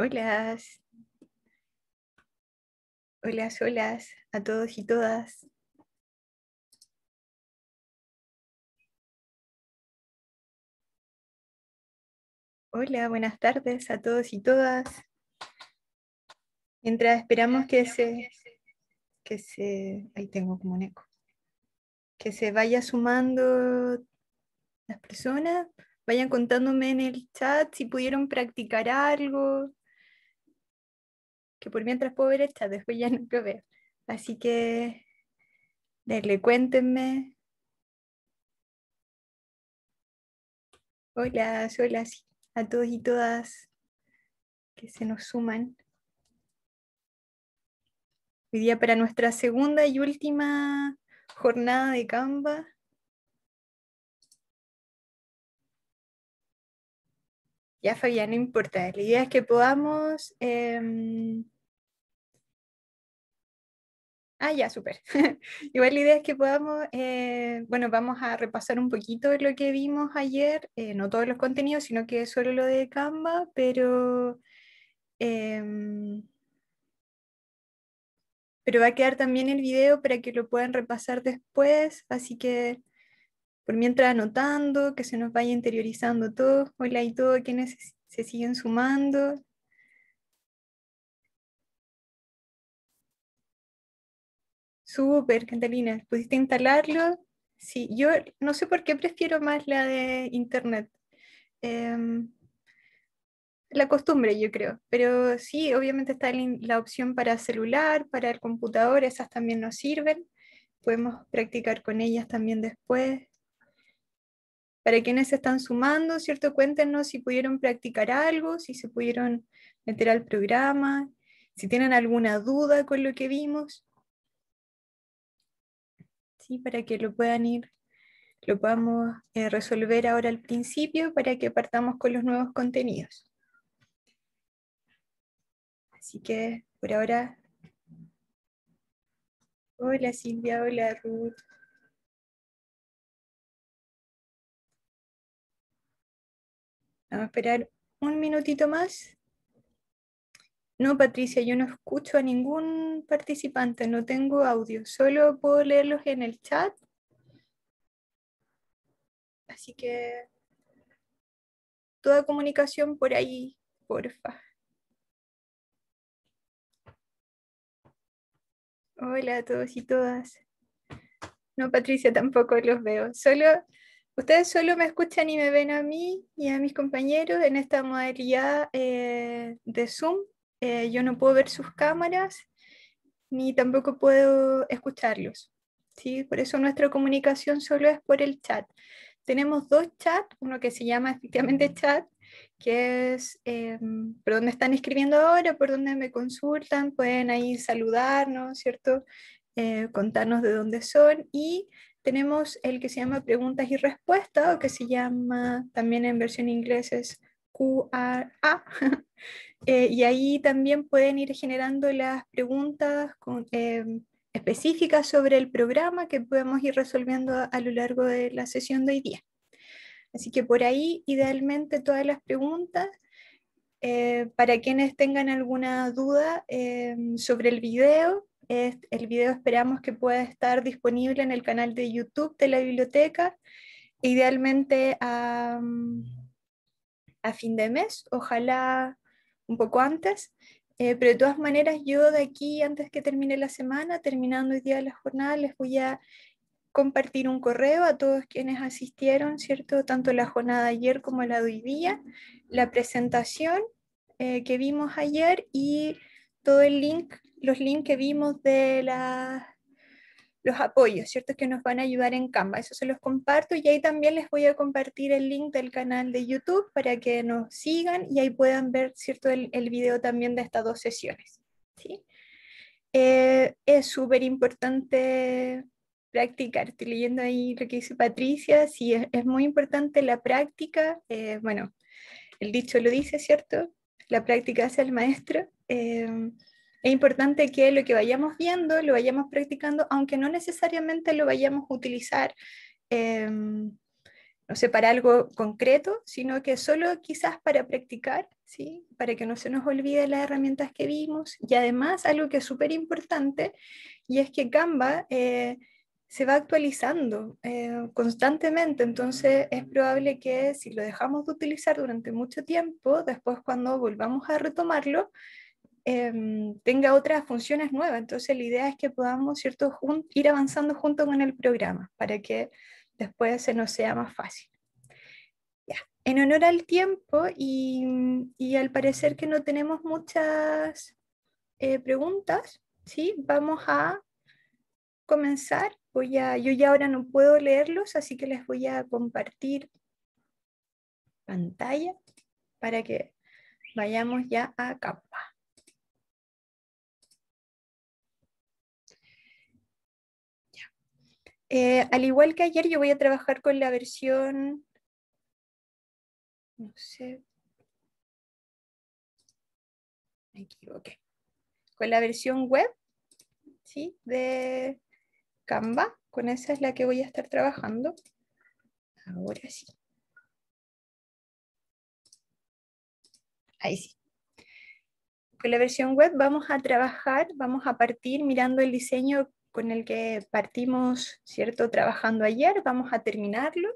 Hola. Hola, hola a todos y todas. Hola, buenas tardes a todos y todas. Mientras esperamos que se, que ahí tengo como un eco, que se vaya sumando las personas, vayan contándome en el chat si pudieron practicar algo, por mientras puedo ver el después ya no lo ver. Así que, denle, cuéntenme. Hola, hola a todos y todas que se nos suman. Hoy día para nuestra segunda y última jornada de Canva. Ya, Fabián, no importa. La idea es que podamos em, Ah, ya, súper. Igual la idea es que podamos, eh, bueno, vamos a repasar un poquito lo que vimos ayer, eh, no todos los contenidos, sino que solo lo de Canva, pero, em, pero va a quedar también el video para que lo puedan repasar después, así que por mientras anotando, que se nos vaya interiorizando todo, hola y todo, quienes se siguen sumando, Súper, Catalina. ¿Pudiste instalarlo? Sí, yo no sé por qué prefiero más la de internet. Em, la costumbre, yo creo. Pero sí, obviamente está la opción para celular, para el computador, esas también nos sirven. Podemos practicar con ellas también después. Para quienes se están sumando, ¿cierto? Cuéntenos si pudieron practicar algo, si se pudieron meter al programa, si tienen alguna duda con lo que vimos para que lo puedan ir, lo podamos eh, resolver ahora al principio para que partamos con los nuevos contenidos. Así que por ahora... Hola Silvia, hola Ruth. Vamos a esperar un minutito más no, Patricia, yo no escucho a ningún participante, no tengo audio, solo puedo leerlos en el chat. Así que toda comunicación por ahí, porfa. Hola a todos y todas. No, Patricia, tampoco los veo. Solo, ustedes solo me escuchan y me ven a mí y a mis compañeros en esta modalidad eh, de Zoom eh, yo no puedo ver sus cámaras ni tampoco puedo escucharlos. ¿sí? Por eso nuestra comunicación solo es por el chat. Tenemos dos chats, uno que se llama efectivamente chat, que es em, por donde están escribiendo ahora, por donde me consultan, pueden ahí saludarnos, ¿cierto? Eh, contarnos de dónde son. Y tenemos el que se llama preguntas y respuestas, o que se llama también en versión inglesa, es QRA. Eh, y ahí también pueden ir generando las preguntas em, específicas sobre el programa que podemos ir resolviendo a, lo largo de la sesión de hoy día. Así que por ahí, idealmente, todas las preguntas. Eh, para quienes tengan alguna duda em, sobre el video, el video esperamos que pueda estar disponible en el canal de YouTube de la biblioteca, idealmente a fin de mes, ojalá un poco antes. Eh, pero de todas maneras, yo de aquí, antes que termine la semana, terminando el día de la jornada, les voy a compartir un correo a todos quienes asistieron, ¿cierto? Tanto la jornada de ayer como la de hoy día, la presentación eh, que vimos ayer y todo el link, los links que vimos de la los apoyos, ¿cierto? Que nos van a ayudar en Canva. Eso se los comparto y ahí también les voy a compartir el link del canal de YouTube para que nos sigan y ahí puedan ver, ¿cierto? El, el video también de estas dos sesiones, ¿sí? Eh, es súper importante practicar. Estoy leyendo ahí lo que dice Patricia, sí, es, muy importante la práctica. Eh, bueno, el dicho lo dice, ¿cierto? La práctica hace el maestro. Eh, es importante que lo que vayamos viendo lo vayamos practicando, aunque no necesariamente lo vayamos a utilizar, em, no sé, para algo concreto, sino que solo quizás para practicar, ¿sí? para que no se nos olvide las herramientas que vimos. Y además, algo que es súper importante, y es que Canva... Eh, se va actualizando eh, constantemente, entonces es probable que si lo dejamos de utilizar durante mucho tiempo, después cuando volvamos a retomarlo, Em, tenga otras funciones nuevas. Entonces la idea es que podamos ¿cierto? ir avanzando junto con el programa para que después se nos sea más fácil. Ya. En honor al tiempo y, al parecer que no tenemos muchas eh, preguntas, ¿sí? vamos a comenzar. yo ya ahora no puedo leerlos, así que les voy a compartir pantalla para que vayamos ya a capa. Eh, al igual que ayer, yo voy a trabajar con la versión, no sé, con la versión web, De Canva, con esa es la que voy a estar trabajando. Ahora sí. Ahí sí. Con la versión web vamos a trabajar, vamos a partir mirando el diseño con el que partimos, ¿cierto? Trabajando ayer, vamos a terminarlo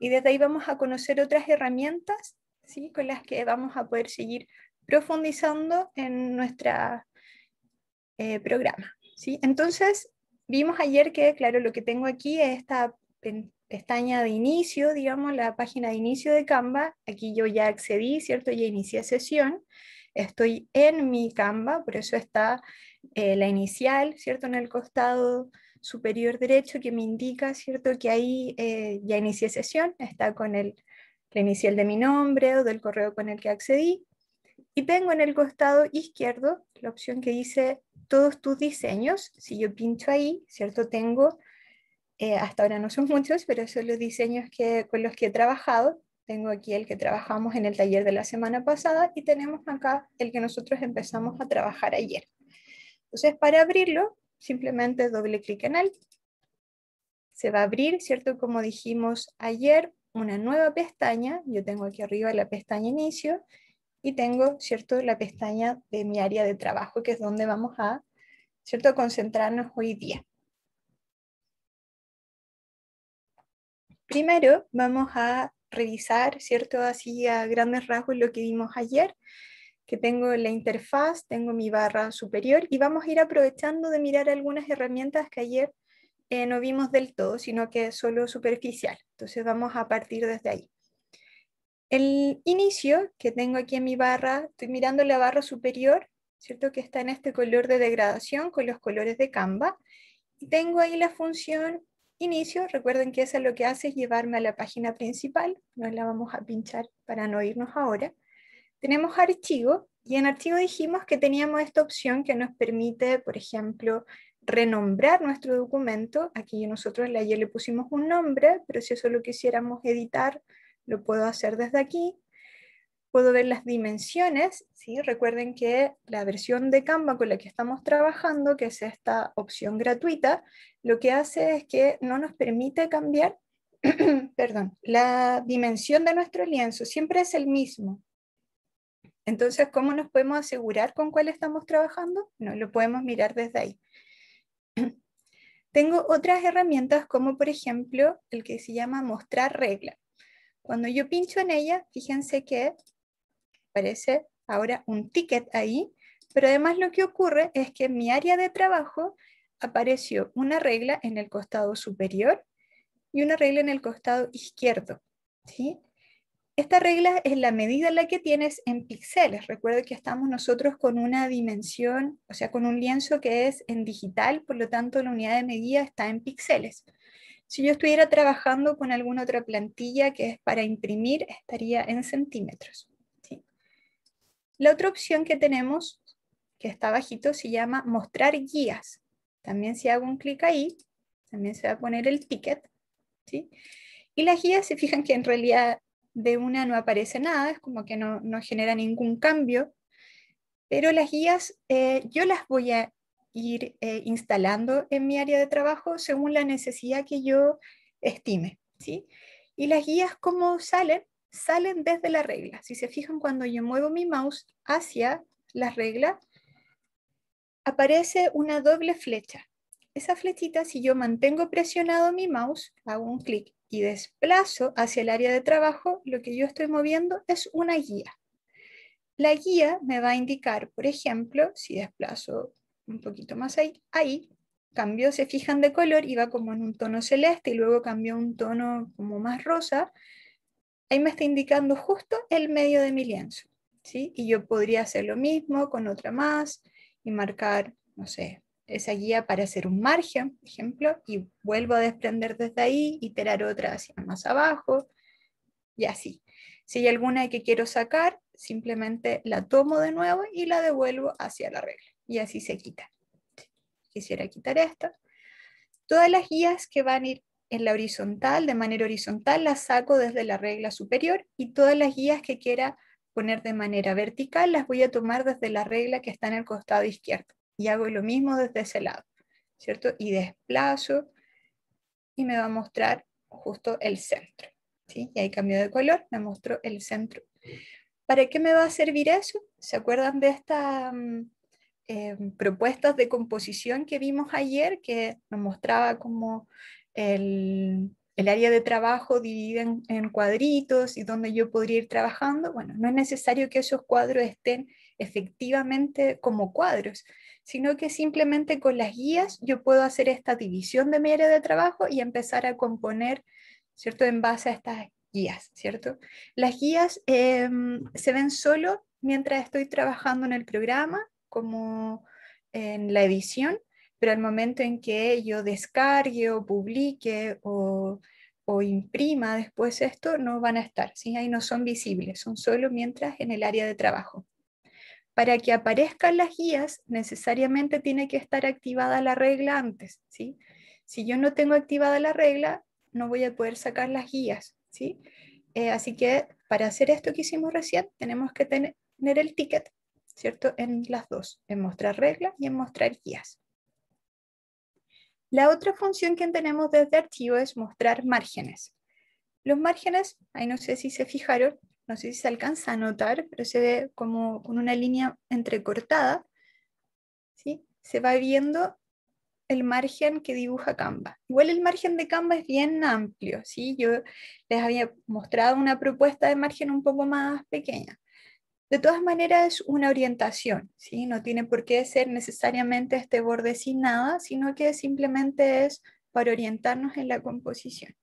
y desde ahí vamos a conocer otras herramientas, ¿sí? Con las que vamos a poder seguir profundizando en nuestro eh, programa, ¿sí? Entonces, vimos ayer que, claro, lo que tengo aquí es esta pestaña de inicio, digamos, la página de inicio de Canva. Aquí yo ya accedí, ¿cierto? Ya inicié sesión. Estoy en mi Canva, por eso está eh, la inicial, ¿cierto? En el costado superior derecho que me indica, ¿cierto? Que ahí eh, ya inicié sesión, está con el, la inicial de mi nombre o del correo con el que accedí. Y tengo en el costado izquierdo la opción que dice todos tus diseños. Si yo pincho ahí, ¿cierto? Tengo, eh, hasta ahora no son muchos, pero son los diseños que, con los que he trabajado. Tengo aquí el que trabajamos en el taller de la semana pasada y tenemos acá el que nosotros empezamos a trabajar ayer. Entonces, para abrirlo, simplemente doble clic en él. Se va a abrir, ¿cierto? Como dijimos ayer, una nueva pestaña. Yo tengo aquí arriba la pestaña inicio y tengo, ¿cierto? La pestaña de mi área de trabajo, que es donde vamos a, ¿cierto? Concentrarnos hoy día. Primero vamos a revisar, ¿cierto? Así a grandes rasgos lo que vimos ayer que tengo la interfaz, tengo mi barra superior y vamos a ir aprovechando de mirar algunas herramientas que ayer eh, no vimos del todo, sino que es solo superficial. Entonces vamos a partir desde ahí. El inicio que tengo aquí en mi barra, estoy mirando la barra superior, ¿cierto? Que está en este color de degradación con los colores de Canva. Y tengo ahí la función inicio, recuerden que esa lo que hace es llevarme a la página principal, no la vamos a pinchar para no irnos ahora tenemos archivo, y en archivo dijimos que teníamos esta opción que nos permite, por ejemplo, renombrar nuestro documento. Aquí nosotros ayer le pusimos un nombre, pero si eso lo quisiéramos editar, lo puedo hacer desde aquí. Puedo ver las dimensiones. ¿sí? Recuerden que la versión de Canva con la que estamos trabajando, que es esta opción gratuita, lo que hace es que no nos permite cambiar perdón, la dimensión de nuestro lienzo. Siempre es el mismo. Entonces, ¿cómo nos podemos asegurar con cuál estamos trabajando? No lo podemos mirar desde ahí. Tengo otras herramientas como por ejemplo el que se llama mostrar regla. Cuando yo pincho en ella, fíjense que aparece ahora un ticket ahí, pero además lo que ocurre es que en mi área de trabajo apareció una regla en el costado superior y una regla en el costado izquierdo. ¿sí? Esta regla es la medida en la que tienes en píxeles. Recuerdo que estamos nosotros con una dimensión, o sea, con un lienzo que es en digital, por lo tanto la unidad de medida está en píxeles. Si yo estuviera trabajando con alguna otra plantilla que es para imprimir, estaría en centímetros. La otra opción que tenemos, que está bajito, se llama mostrar guías. También si hago un clic ahí, también se va a poner el ticket. ¿sí? Y las guías, se fijan que en realidad de una no aparece nada, es como que no, genera ningún cambio, pero las guías eh, yo las voy a ir eh, instalando en mi área de trabajo según la necesidad que yo estime. ¿sí? Y las guías, ¿cómo salen? Salen desde la regla. Si se fijan, cuando yo muevo mi mouse hacia la regla, aparece una doble flecha. Esa flechita, si yo mantengo presionado mi mouse, hago un clic y desplazo hacia el área de trabajo, lo que yo estoy moviendo es una guía. La guía me va a indicar, por ejemplo, si desplazo un poquito más ahí, ahí cambió, se fijan de color, iba como en un tono celeste y luego cambió un tono como más rosa, ahí me está indicando justo el medio de mi lienzo. ¿sí? Y yo podría hacer lo mismo con otra más y marcar, no sé, esa guía para hacer un margen, por ejemplo, y vuelvo a desprender desde ahí, iterar otra hacia más abajo, y así. Si hay alguna que quiero sacar, simplemente la tomo de nuevo y la devuelvo hacia la regla, y así se quita. Quisiera quitar esta. Todas las guías que van a ir en la horizontal, de manera horizontal, las saco desde la regla superior, y todas las guías que quiera poner de manera vertical las voy a tomar desde la regla que está en el costado izquierdo y hago lo mismo desde ese lado, ¿cierto? Y desplazo y me va a mostrar justo el centro, ¿sí? Y ahí cambio de color, me mostró el centro. ¿Para qué me va a servir eso? ¿Se acuerdan de estas mm, em, propuestas de composición que vimos ayer que nos mostraba como el, área de trabajo dividida en, cuadritos y donde yo podría ir trabajando? Bueno, no es necesario que esos cuadros estén efectivamente como cuadros, sino que simplemente con las guías yo puedo hacer esta división de mi área de trabajo y empezar a componer, ¿cierto?, en base a estas guías, ¿cierto? Las guías em, se ven solo mientras estoy trabajando en el programa, como en la edición, pero al momento en que yo descargue o publique o, imprima después esto, no van a estar, ¿sí? ahí no son visibles, son solo mientras en el área de trabajo para que aparezcan las guías, necesariamente tiene que estar activada la regla antes, ¿sí? Si yo no tengo activada la regla, no voy a poder sacar las guías, ¿sí? Eh, así que para hacer esto que hicimos recién, tenemos que tener el ticket, ¿cierto? En las dos, en mostrar regla y en mostrar guías. La otra función que tenemos desde archivo es mostrar márgenes. Los márgenes, ahí no sé si se fijaron, no sé si se alcanza a notar, pero se ve como con una línea entrecortada, ¿sí? se va viendo el margen que dibuja Canva. Igual el margen de Canva es bien amplio, ¿sí? yo les había mostrado una propuesta de margen un poco más pequeña. De todas maneras es una orientación, ¿sí? no tiene por qué ser necesariamente este borde sin nada, sino que simplemente es para orientarnos en la composición.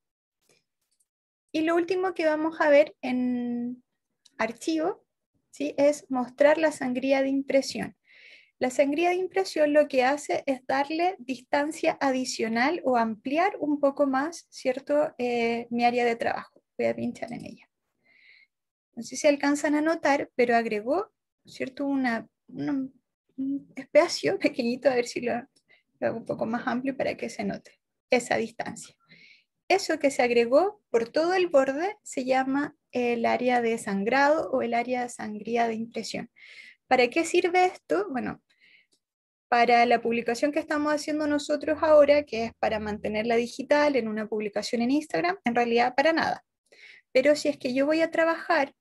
Y lo último que vamos a ver en archivo ¿sí? es mostrar la sangría de impresión. La sangría de impresión lo que hace es darle distancia adicional o ampliar un poco más ¿cierto? Eh, mi área de trabajo. Voy a pinchar en ella. No sé si alcanzan a notar, pero agregó ¿cierto? Una, un espacio pequeñito, a ver si lo hago un poco más amplio para que se note esa distancia eso que se agregó por todo el borde se llama el área de sangrado o el área de sangría de impresión. ¿Para qué sirve esto? Bueno, para la publicación que estamos haciendo nosotros ahora, que es para mantenerla digital en una publicación en Instagram, en realidad para nada. Pero si es que yo voy a trabajar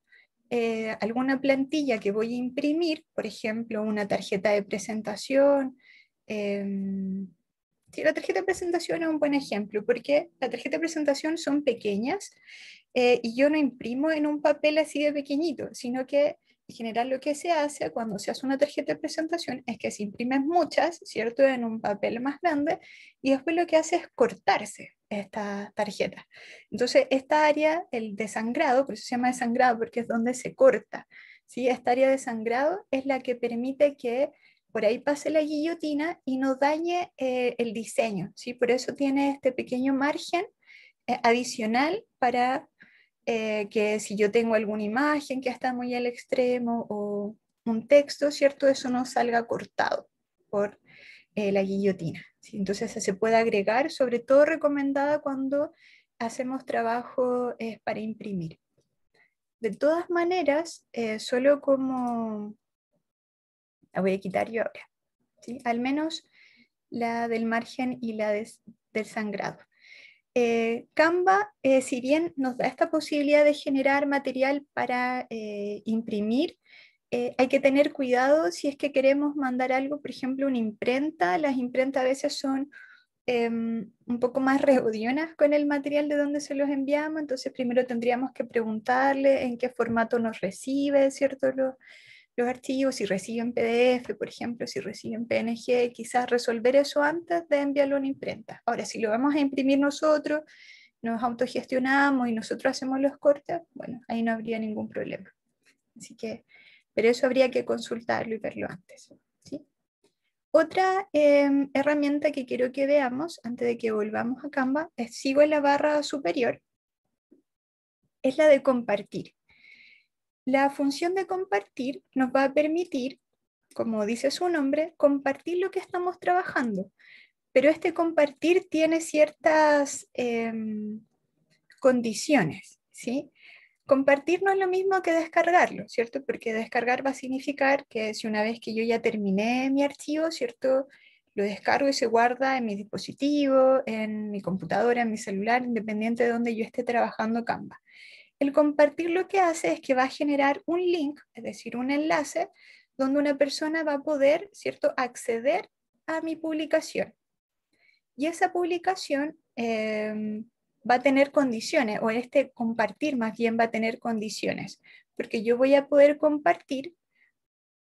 eh, alguna plantilla que voy a imprimir, por ejemplo, una tarjeta de presentación, em, la tarjeta de presentación es un buen ejemplo porque la tarjeta de presentación son pequeñas eh, y yo no imprimo en un papel así de pequeñito, sino que en general lo que se hace cuando se hace una tarjeta de presentación es que se imprimen muchas, ¿cierto?, en un papel más grande y después lo que hace es cortarse esta tarjeta. Entonces, esta área, el desangrado, por eso se llama desangrado porque es donde se corta, ¿sí? Esta área de sangrado es la que permite que por ahí pase la guillotina y no dañe eh, el diseño. ¿sí? Por eso tiene este pequeño margen eh, adicional para eh, que si yo tengo alguna imagen que está muy al extremo o un texto, ¿cierto? Eso no salga cortado por la guillotina. Entonces se puede agregar, sobre todo recomendada cuando hacemos trabajo para imprimir. De todas maneras, solo como la voy a quitar yo ahora. Al menos la del margen y la del sangrado. Eh, Canva, eh, si bien nos da esta posibilidad de generar material para eh, imprimir, hay que tener cuidado si es que queremos mandar algo, por ejemplo, una imprenta. Las imprentas a veces son em, un poco más reudionas con el material de donde se los enviamos, entonces primero tendríamos que preguntarle en qué formato nos recibe, ¿cierto? los archivos, si reciben PDF, por ejemplo, si reciben PNG, quizás resolver eso antes de enviarlo a una imprenta. Ahora, si lo vamos a imprimir nosotros, nos autogestionamos y nosotros hacemos los cortes, bueno, ahí no habría ningún problema. Así que, pero eso habría que consultarlo y verlo antes. Otra em, herramienta que quiero que veamos antes de que volvamos a Canva, es, sigo en la barra superior, es la de compartir. La función de compartir nos va a permitir, como dice su nombre, compartir lo que estamos trabajando. Pero este compartir tiene ciertas em, condiciones, ¿sí? Compartir no es lo mismo que descargarlo, ¿cierto? Porque descargar va a significar que si una vez que yo ya terminé mi archivo, ¿cierto? Lo descargo y se guarda en mi dispositivo, en mi computadora, en mi celular, independiente de donde yo esté trabajando Canva. El compartir lo que hace es que va a generar un link, es decir, un enlace, donde una persona va a poder, ¿cierto?, acceder a mi publicación. Y esa publicación em, va a tener condiciones, o este compartir más bien va a tener condiciones, porque yo voy a poder compartir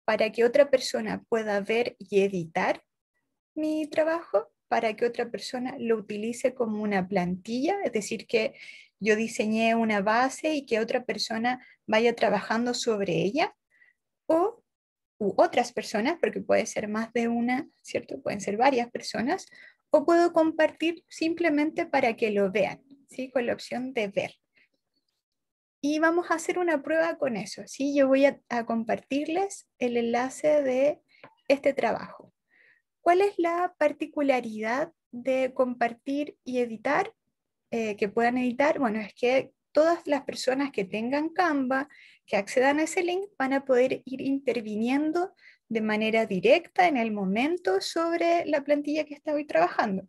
para que otra persona pueda ver y editar mi trabajo, para que otra persona lo utilice como una plantilla, es decir, que yo diseñé una base y que otra persona vaya trabajando sobre ella o otras personas, porque puede ser más de una, ¿cierto? Pueden ser varias personas, o puedo compartir simplemente para que lo vean, ¿sí? Con la opción de ver. Y vamos a hacer una prueba con eso, ¿sí? Yo voy a compartirles el enlace de este trabajo. ¿Cuál es la particularidad de compartir y editar? Eh, que puedan editar, bueno, es que todas las personas que tengan Canva, que accedan a ese link, van a poder ir interviniendo de manera directa en el momento sobre la plantilla que está hoy trabajando.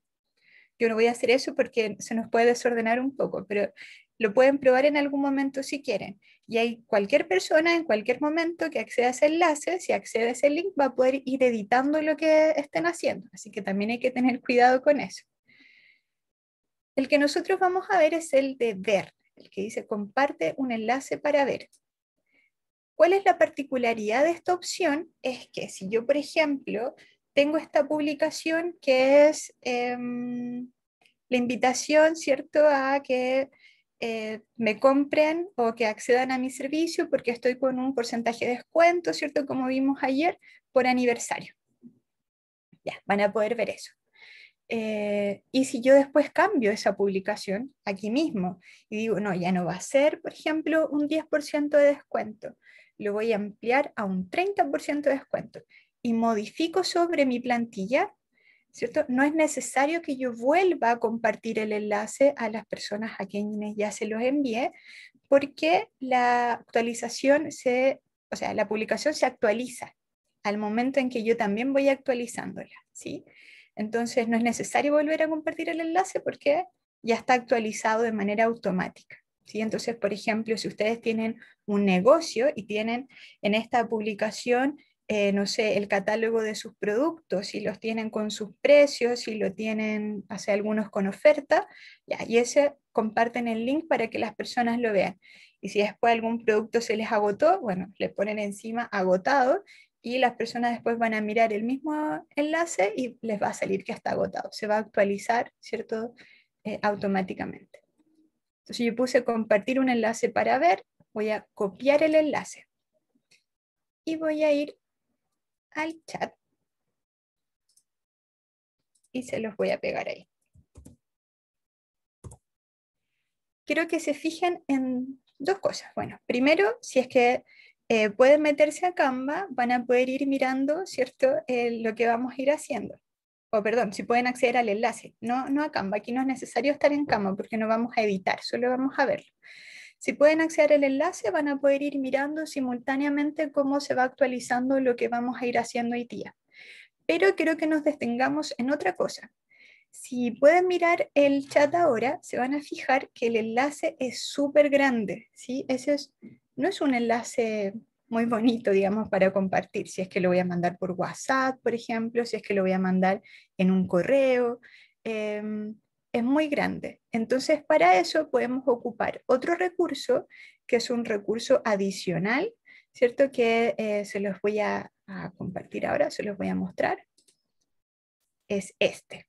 Yo no voy a hacer eso porque se nos puede desordenar un poco, pero lo pueden probar en algún momento si quieren. Y hay cualquier persona en cualquier momento que acceda a ese enlace, si accede a ese link, va a poder ir editando lo que estén haciendo. Así que también hay que tener cuidado con eso. El que nosotros vamos a ver es el de ver, el que dice comparte un enlace para ver. ¿Cuál es la particularidad de esta opción? Es que si yo, por ejemplo, tengo esta publicación que es em, la invitación, ¿cierto?, a que eh, me compren o que accedan a mi servicio porque estoy con un porcentaje de descuento, ¿cierto?, como vimos ayer, por aniversario. Ya, van a poder ver eso. Eh, y si yo después cambio esa publicación aquí mismo y digo, no, ya no va a ser, por ejemplo, un 10% de descuento, lo voy a ampliar a un 30% de descuento y modifico sobre mi plantilla, ¿cierto? No es necesario que yo vuelva a compartir el enlace a las personas a quienes ya se los envié, porque la actualización se, o sea, la publicación se actualiza al momento en que yo también voy actualizándola, ¿sí? sí entonces no es necesario volver a compartir el enlace porque ya está actualizado de manera automática. Entonces, por ejemplo, si ustedes tienen un negocio y tienen en esta publicación, eh, no sé, el catálogo de sus productos, si los tienen con sus precios, si lo tienen, hace algunos con oferta, y ese comparten el link para que las personas lo vean. Y si después algún producto se les agotó, bueno, le ponen encima agotado y las personas después van a mirar el mismo enlace y les va a salir que está agotado. Se va a actualizar, ¿cierto? Eh, automáticamente. Entonces yo puse compartir un enlace para ver, voy a copiar el enlace y voy a ir al chat y se los voy a pegar ahí. Quiero que se fijen en dos cosas. Bueno, primero, si es que eh, pueden meterse a Canva, van a poder ir mirando, ¿cierto?, eh, lo que vamos a ir haciendo. O perdón, si pueden acceder al enlace, no, no a Canva, aquí no es necesario estar en Canva porque no vamos a editar, solo vamos a verlo. Si pueden acceder al enlace, van a poder ir mirando simultáneamente cómo se va actualizando lo que vamos a ir haciendo hoy día. Pero creo que nos detengamos en otra cosa. Si pueden mirar el chat ahora, se van a fijar que el enlace es súper grande, ¿sí? Ese es no es un enlace muy bonito, digamos, para compartir, si es que lo voy a mandar por WhatsApp, por ejemplo, si es que lo voy a mandar en un correo, em, es muy grande. Entonces, para eso podemos ocupar otro recurso, que es un recurso adicional, ¿cierto? Que eh, se los voy a, compartir ahora, se los voy a mostrar. Es este.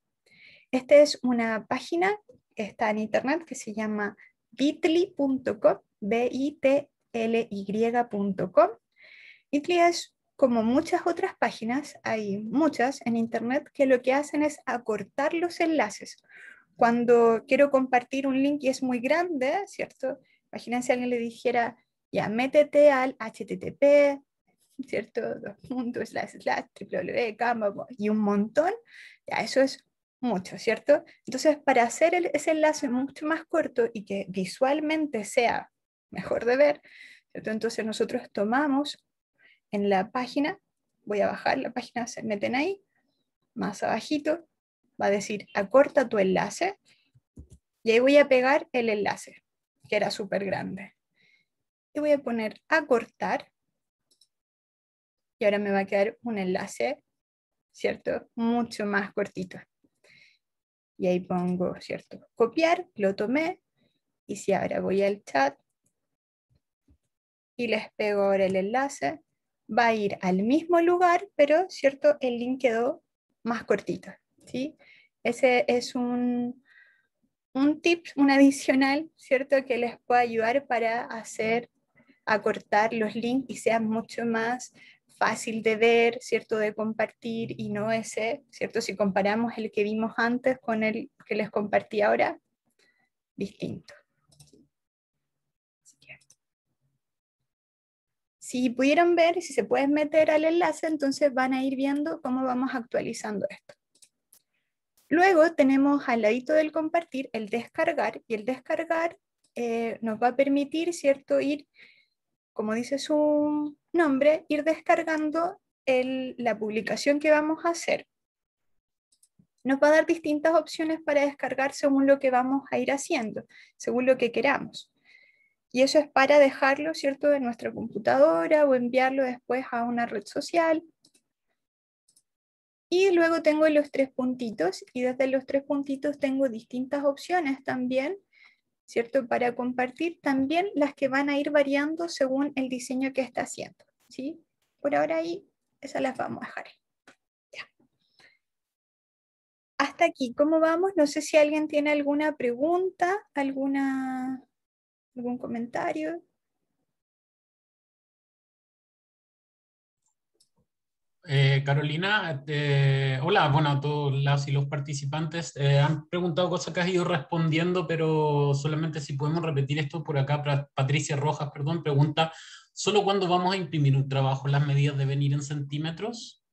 Esta es una página, que está en internet, que se llama bitly.com, b i t ly.com. Y es como muchas otras páginas, hay muchas en Internet que lo que hacen es acortar los enlaces. Cuando quiero compartir un link y es muy grande, ¿cierto? Imagínense alguien le dijera, ya, métete al http, ¿cierto? Dos puntos, slash, slash, y un montón, ya, eso es mucho, ¿cierto? Entonces, para hacer ese enlace mucho más corto y que visualmente sea mejor de ver. ¿cierto? Entonces nosotros tomamos en la página, voy a bajar la página, se meten ahí, más abajito, va a decir acorta tu enlace y ahí voy a pegar el enlace, que era súper grande. Y voy a poner acortar y ahora me va a quedar un enlace, ¿cierto? Mucho más cortito. Y ahí pongo, ¿cierto? Copiar, lo tomé y si ahora voy al chat, y les pego ahora el enlace, va a ir al mismo lugar, pero cierto, el link quedó más cortito. ¿sí? Ese es un, un tip, un adicional, ¿cierto? Que les puede ayudar para hacer, acortar los links y sea mucho más fácil de ver, ¿cierto? De compartir y no ese, ¿cierto? Si comparamos el que vimos antes con el que les compartí ahora, distinto. Si pudieron ver si se pueden meter al enlace, entonces van a ir viendo cómo vamos actualizando esto. Luego tenemos al ladito del compartir el descargar y el descargar eh, nos va a permitir, ¿cierto?, ir, como dice su nombre, ir descargando la publicación que vamos a hacer. Nos va a dar distintas opciones para descargar según lo que vamos a ir haciendo, según lo que queramos. Y eso es para dejarlo, ¿cierto?, en nuestra computadora o enviarlo después a una red social. Y luego tengo los tres puntitos y desde los tres puntitos tengo distintas opciones también, ¿cierto? Para compartir también las que van a ir variando según el diseño que está haciendo, ¿sí? Por ahora ahí, esas las vamos a dejar. Hasta aquí, ¿cómo vamos? No sé si alguien tiene alguna pregunta, alguna ¿Algún comentario? Eh, Carolina, eh, hola, bueno, todos los participantes eh, han preguntado cosas que has ido respondiendo, pero solamente si podemos repetir esto por acá, Patricia Rojas, perdón, pregunta, ¿solo cuándo vamos a imprimir un trabajo? ¿Las medidas deben ir en centímetros?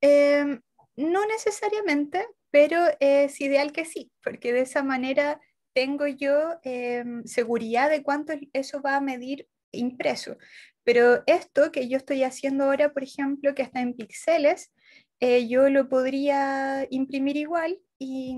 Em, no necesariamente, pero es ideal que sí, porque de esa manera tengo yo em, seguridad de cuánto eso va a medir impreso. Pero esto que yo estoy haciendo ahora, por ejemplo, que está en píxeles, eh, yo lo podría imprimir igual y,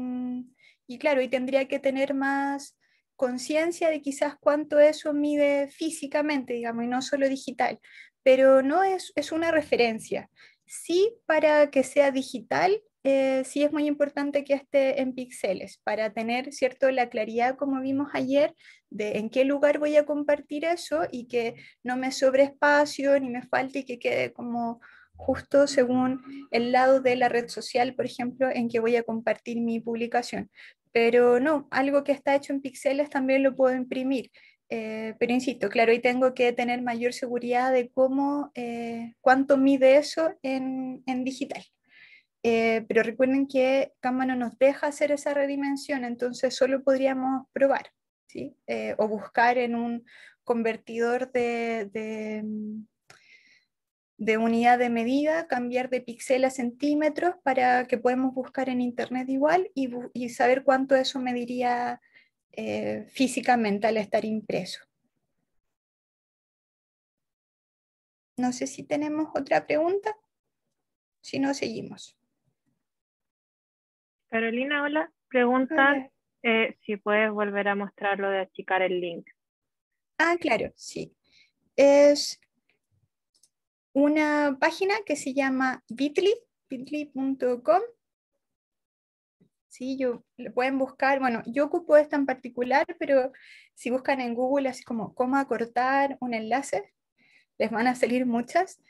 claro, y tendría que tener más conciencia de quizás cuánto eso mide físicamente, digamos, y no solo digital. Pero no es, es una referencia. Sí, para que sea digital, eh, sí es muy importante que esté en píxeles para tener cierto la claridad, como vimos ayer, de en qué lugar voy a compartir eso y que no me sobre espacio ni me falte y que quede como justo según el lado de la red social, por ejemplo, en que voy a compartir mi publicación. Pero no, algo que está hecho en píxeles también lo puedo imprimir. Eh, pero insisto, claro, y tengo que tener mayor seguridad de cómo, eh, cuánto mide eso en digital. Eh, pero recuerden que Canva no nos deja hacer esa redimensión, entonces solo podríamos probar eh, o buscar en un convertidor de, unidad de medida, cambiar de píxel a centímetros para que podamos buscar en internet igual y, saber cuánto eso mediría diría eh, físicamente al estar impreso. No sé si tenemos otra pregunta. Si no, seguimos. Carolina, hola. Pregunta eh, si puedes volver a mostrarlo de achicar el link. Ah, claro, sí. Es una página que se llama bit.ly, bit.ly.com. Sí, yo, lo pueden buscar, bueno, yo ocupo esta en particular, pero si buscan en Google así como cómo acortar un enlace, les van a salir muchas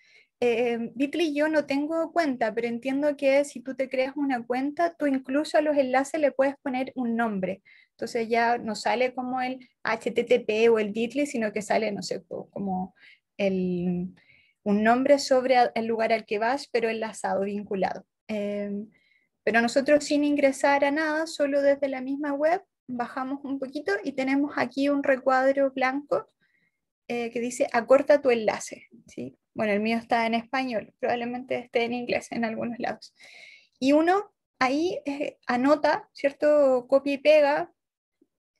eh, Bitly yo no tengo cuenta, pero entiendo que si tú te creas una cuenta, tú incluso a los enlaces le puedes poner un nombre. Entonces ya no sale como el HTTP o el Bitly, sino que sale, no sé, como el, un nombre sobre el lugar al que vas, pero enlazado, vinculado. Eh, pero nosotros sin ingresar a nada, solo desde la misma web, bajamos un poquito y tenemos aquí un recuadro blanco eh, que dice acorta tu enlace. ¿sí? Bueno, el mío está en español, probablemente esté en inglés en algunos lados. Y uno ahí eh, anota, ¿cierto? Copia y pega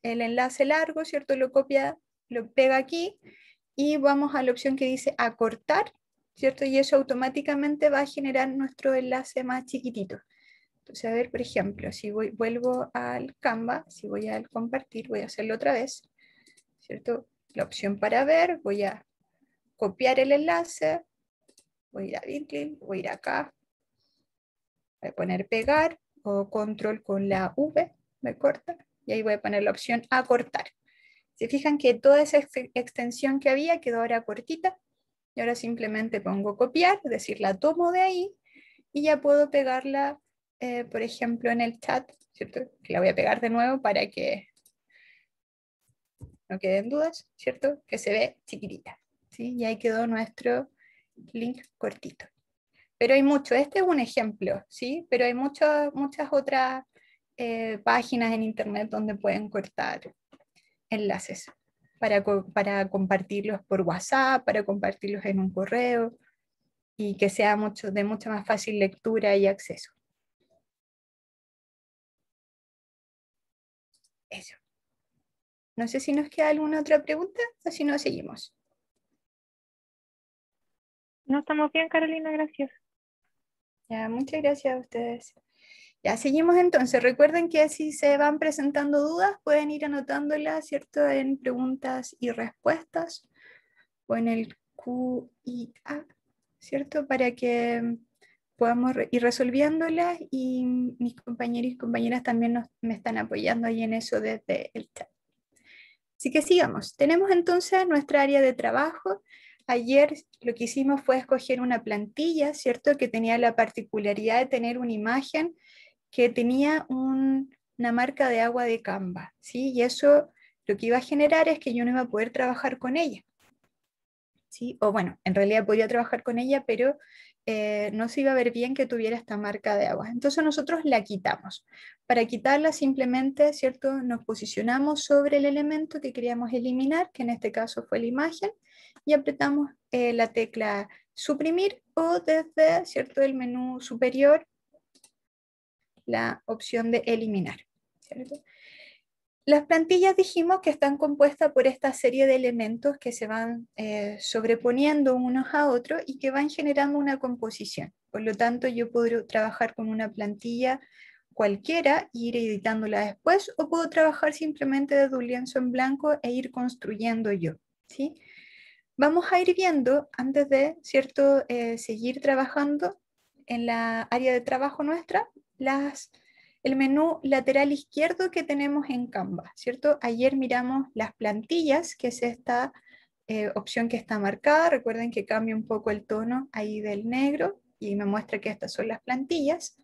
el enlace largo, ¿cierto? Lo copia, lo pega aquí y vamos a la opción que dice acortar, ¿cierto? Y eso automáticamente va a generar nuestro enlace más chiquitito. Entonces, a ver, por ejemplo, si voy, vuelvo al Canva, si voy al compartir, voy a hacerlo otra vez, ¿cierto? La opción para ver, voy a copiar el enlace, voy a ir a voy a ir acá, voy a poner pegar o control con la V, me corta, y ahí voy a poner la opción cortar Se fijan que toda esa extensión que había quedó ahora cortita, y ahora simplemente pongo copiar, es decir, la tomo de ahí, y ya puedo pegarla, eh, por ejemplo, en el chat, ¿cierto? Que la voy a pegar de nuevo para que no queden dudas, ¿cierto? Que se ve chiquitita. Y ahí quedó nuestro link cortito. Pero hay mucho, este es un ejemplo, ¿sí? Pero hay muchas muchas otras eh, páginas en Internet donde pueden cortar enlaces para, para compartirlos por WhatsApp, para compartirlos en un correo y que sea mucho, de mucha más fácil lectura y acceso. Eso. No sé si nos queda alguna otra pregunta o si no, seguimos. No estamos bien, Carolina, gracias. Ya, muchas gracias a ustedes. Ya seguimos entonces. Recuerden que si se van presentando dudas, pueden ir anotándolas, ¿cierto? En preguntas y respuestas o en el QIA, ¿cierto? Para que podamos ir resolviéndolas y mis compañeros y compañeras también nos, me están apoyando ahí en eso desde el chat. Así que sigamos. Tenemos entonces nuestra área de trabajo ayer lo que hicimos fue escoger una plantilla, ¿cierto? Que tenía la particularidad de tener una imagen que tenía una marca de agua de Canva, ¿sí? Y eso lo que iba a generar es que yo no iba a poder trabajar con ella, ¿sí? O bueno, en realidad podía trabajar con ella, pero eh, no se iba a ver bien que tuviera esta marca de agua. Entonces nosotros la quitamos. Para quitarla simplemente, ¿cierto? Nos posicionamos sobre el elemento que queríamos eliminar, que en este caso fue la imagen, y apretamos eh, la tecla suprimir o desde ¿cierto? el menú superior la opción de eliminar. Las plantillas dijimos que están compuestas por esta serie de elementos que se van eh, sobreponiendo unos a otros y que van generando una composición. Por lo tanto, yo puedo trabajar con una plantilla cualquiera e ir editándola después o puedo trabajar simplemente desde un lienzo en blanco e ir construyendo yo. ¿sí? Vamos a ir viendo, antes de cierto, eh, seguir trabajando en la área de trabajo nuestra, las, el menú lateral izquierdo que tenemos en Canva. ¿cierto? Ayer miramos las plantillas, que es esta eh, opción que está marcada. Recuerden que cambia un poco el tono ahí del negro y me muestra que estas son las plantillas.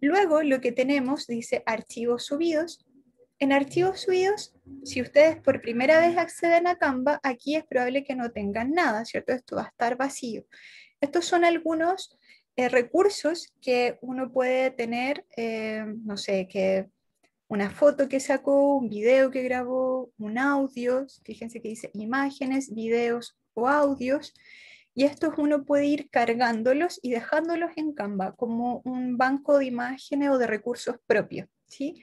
Luego lo que tenemos dice archivos subidos en archivos subidos, si ustedes por primera vez acceden a Canva, aquí es probable que no tengan nada, ¿cierto? Esto va a estar vacío. Estos son algunos eh, recursos que uno puede tener, eh, no sé, que una foto que sacó, un video que grabó, un audio, fíjense que dice imágenes, videos o audios, y estos uno puede ir cargándolos y dejándolos en Canva como un banco de imágenes o de recursos propios, ¿sí? sí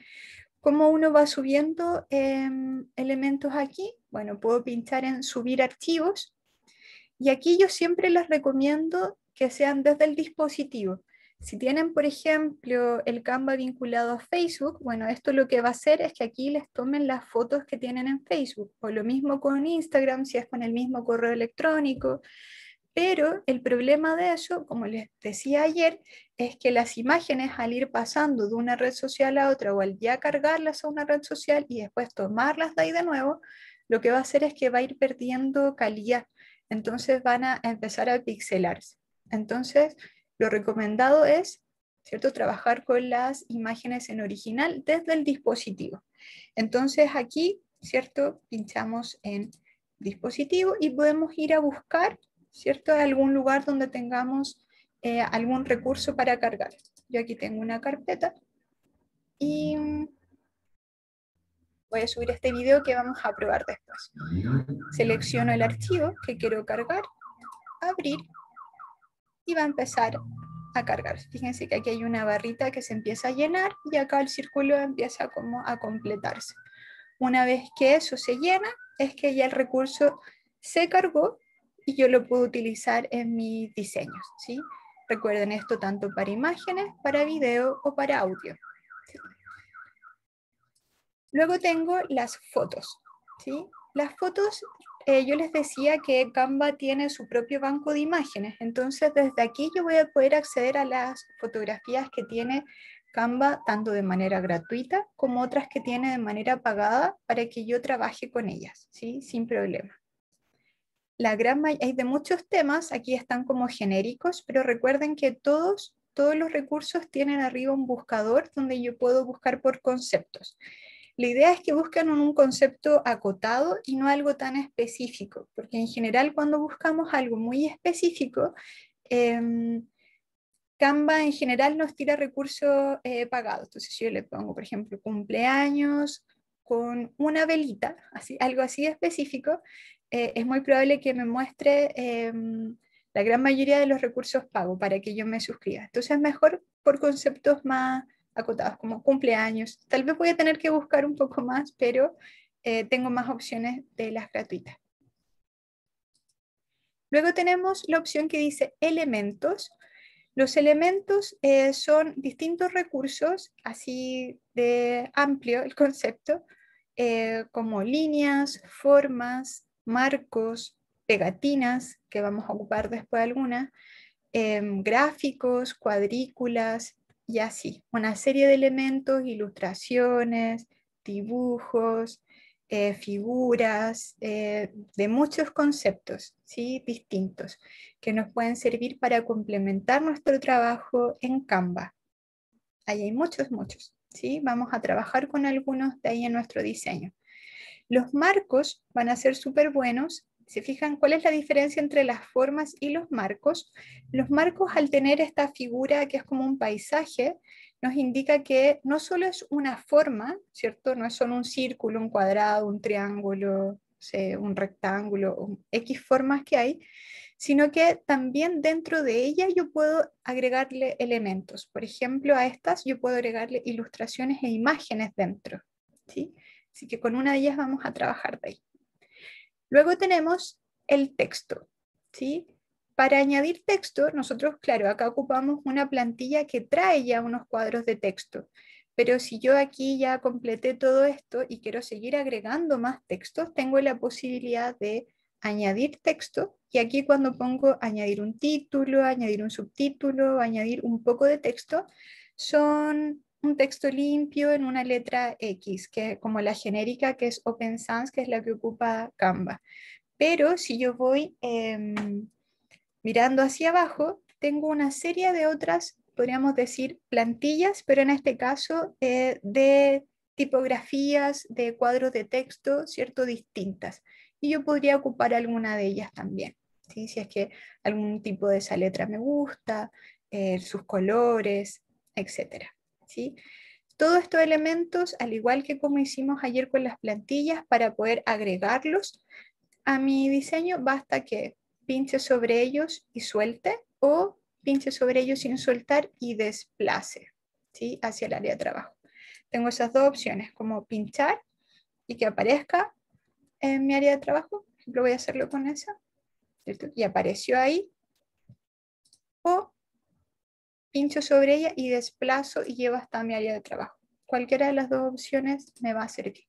¿Cómo uno va subiendo em, elementos aquí? Bueno, puedo pinchar en subir archivos y aquí yo siempre les recomiendo que sean desde el dispositivo. Si tienen, por ejemplo, el Canva vinculado a Facebook, bueno, esto lo que va a hacer es que aquí les tomen las fotos que tienen en Facebook, o lo mismo con Instagram, si es con el mismo correo electrónico, pero el problema de eso, como les decía ayer, es que las imágenes al ir pasando de una red social a otra o al ya cargarlas a una red social y después tomarlas de ahí de nuevo, lo que va a hacer es que va a ir perdiendo calidad. Entonces van a empezar a pixelarse. Entonces, lo recomendado es, ¿cierto?, trabajar con las imágenes en original desde el dispositivo. Entonces aquí, ¿cierto?, pinchamos en dispositivo y podemos ir a buscar ¿cierto? algún lugar donde tengamos eh, algún recurso para cargar. Yo aquí tengo una carpeta y voy a subir este video que vamos a probar después. Selecciono el archivo que quiero cargar, abrir y va a empezar a cargar. Fíjense que aquí hay una barrita que se empieza a llenar y acá el círculo empieza como a completarse. Una vez que eso se llena, es que ya el recurso se cargó y yo lo puedo utilizar en mis diseños. ¿sí? Recuerden esto tanto para imágenes, para video o para audio. Luego tengo las fotos. ¿sí? Las fotos, eh, yo les decía que Canva tiene su propio banco de imágenes, entonces desde aquí yo voy a poder acceder a las fotografías que tiene Canva, tanto de manera gratuita como otras que tiene de manera pagada para que yo trabaje con ellas, ¿sí? sin problema la gran hay de muchos temas, aquí están como genéricos, pero recuerden que todos, todos los recursos tienen arriba un buscador donde yo puedo buscar por conceptos. La idea es que busquen un concepto acotado y no algo tan específico, porque en general cuando buscamos algo muy específico, em, Canva en general nos tira recursos eh, pagados. Entonces si yo le pongo, por ejemplo, cumpleaños con una velita, así, algo así específico, eh, es muy probable que me muestre em, la gran mayoría de los recursos pago para que yo me suscriba. Entonces, mejor por conceptos más acotados, como cumpleaños. Tal vez voy a tener que buscar un poco más, pero eh, tengo más opciones de las gratuitas. Luego tenemos la opción que dice elementos. Los elementos eh, son distintos recursos, así de amplio el concepto, como líneas, formas, marcos, pegatinas, que vamos a ocupar después algunas, em, gráficos, cuadrículas y así. Una serie de elementos, ilustraciones, dibujos, eh, figuras, eh, de muchos conceptos ¿sí? distintos que nos pueden servir para complementar nuestro trabajo en Canva. Ahí hay muchos, muchos. ¿sí? Vamos a trabajar con algunos de ahí en nuestro diseño. Los marcos van a ser súper buenos. ¿Se fijan cuál es la diferencia entre las formas y los marcos? Los marcos, al tener esta figura que es como un paisaje, nos indica que no solo es una forma, ¿cierto? No es solo un círculo, un cuadrado, un triángulo, un rectángulo, X formas que hay, sino que también dentro de ella yo puedo agregarle elementos. Por ejemplo, a estas yo puedo agregarle ilustraciones e imágenes dentro. ¿sí? Así que con una de ellas vamos a trabajar de ahí. Luego tenemos el texto. ¿sí? Para añadir texto, nosotros, claro, acá ocupamos una plantilla que trae ya unos cuadros de texto. Pero si yo aquí ya completé todo esto y quiero seguir agregando más textos, tengo la posibilidad de añadir texto. Y aquí cuando pongo añadir un título, añadir un subtítulo, añadir un poco de texto, son un texto limpio en una letra X, que como la genérica que es Open Sans, que es la que ocupa Canva. Pero si yo voy em, mirando hacia abajo, tengo una serie de otras, podríamos decir, plantillas, pero en este caso eh, de tipografías, de cuadros de texto, ¿cierto? Distintas. Y yo podría ocupar alguna de ellas también. Si es que algún tipo de esa letra me gusta, eh, sus colores, etcétera. ¿sí? Todos estos elementos, al igual que como hicimos ayer con las plantillas, para poder agregarlos a mi diseño, basta que pinche sobre ellos y suelte o pinche sobre ellos sin soltar y desplace ¿sí? hacia el área de trabajo. Tengo esas dos opciones, como pinchar y que aparezca en mi área de trabajo. Por voy a hacerlo con esa. Y apareció ahí. O pincho sobre ella y desplazo y llevo hasta mi área de trabajo. Cualquiera de las dos opciones me va a servir.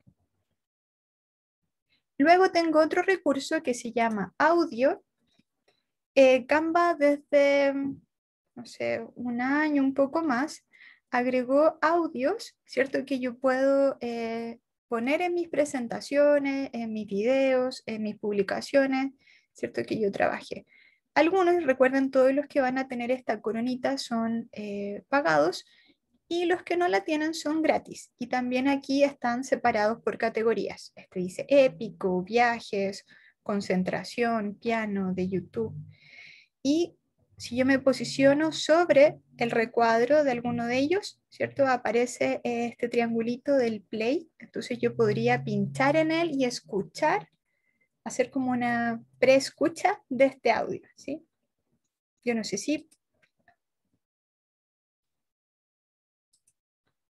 Luego tengo otro recurso que se llama audio. Eh, Canva desde, no sé, un año, un poco más, agregó audios, ¿cierto? Que yo puedo eh, poner en mis presentaciones, en mis videos, en mis publicaciones, ¿cierto? Que yo trabajé. Algunos, recuerden, todos los que van a tener esta coronita son eh, pagados y los que no la tienen son gratis. Y también aquí están separados por categorías. Este dice épico, viajes, concentración, piano, de YouTube. Y si yo me posiciono sobre el recuadro de alguno de ellos, ¿cierto? Aparece este triangulito del play, entonces yo podría pinchar en él y escuchar hacer como una preescucha de este audio, ¿sí? Yo no sé si...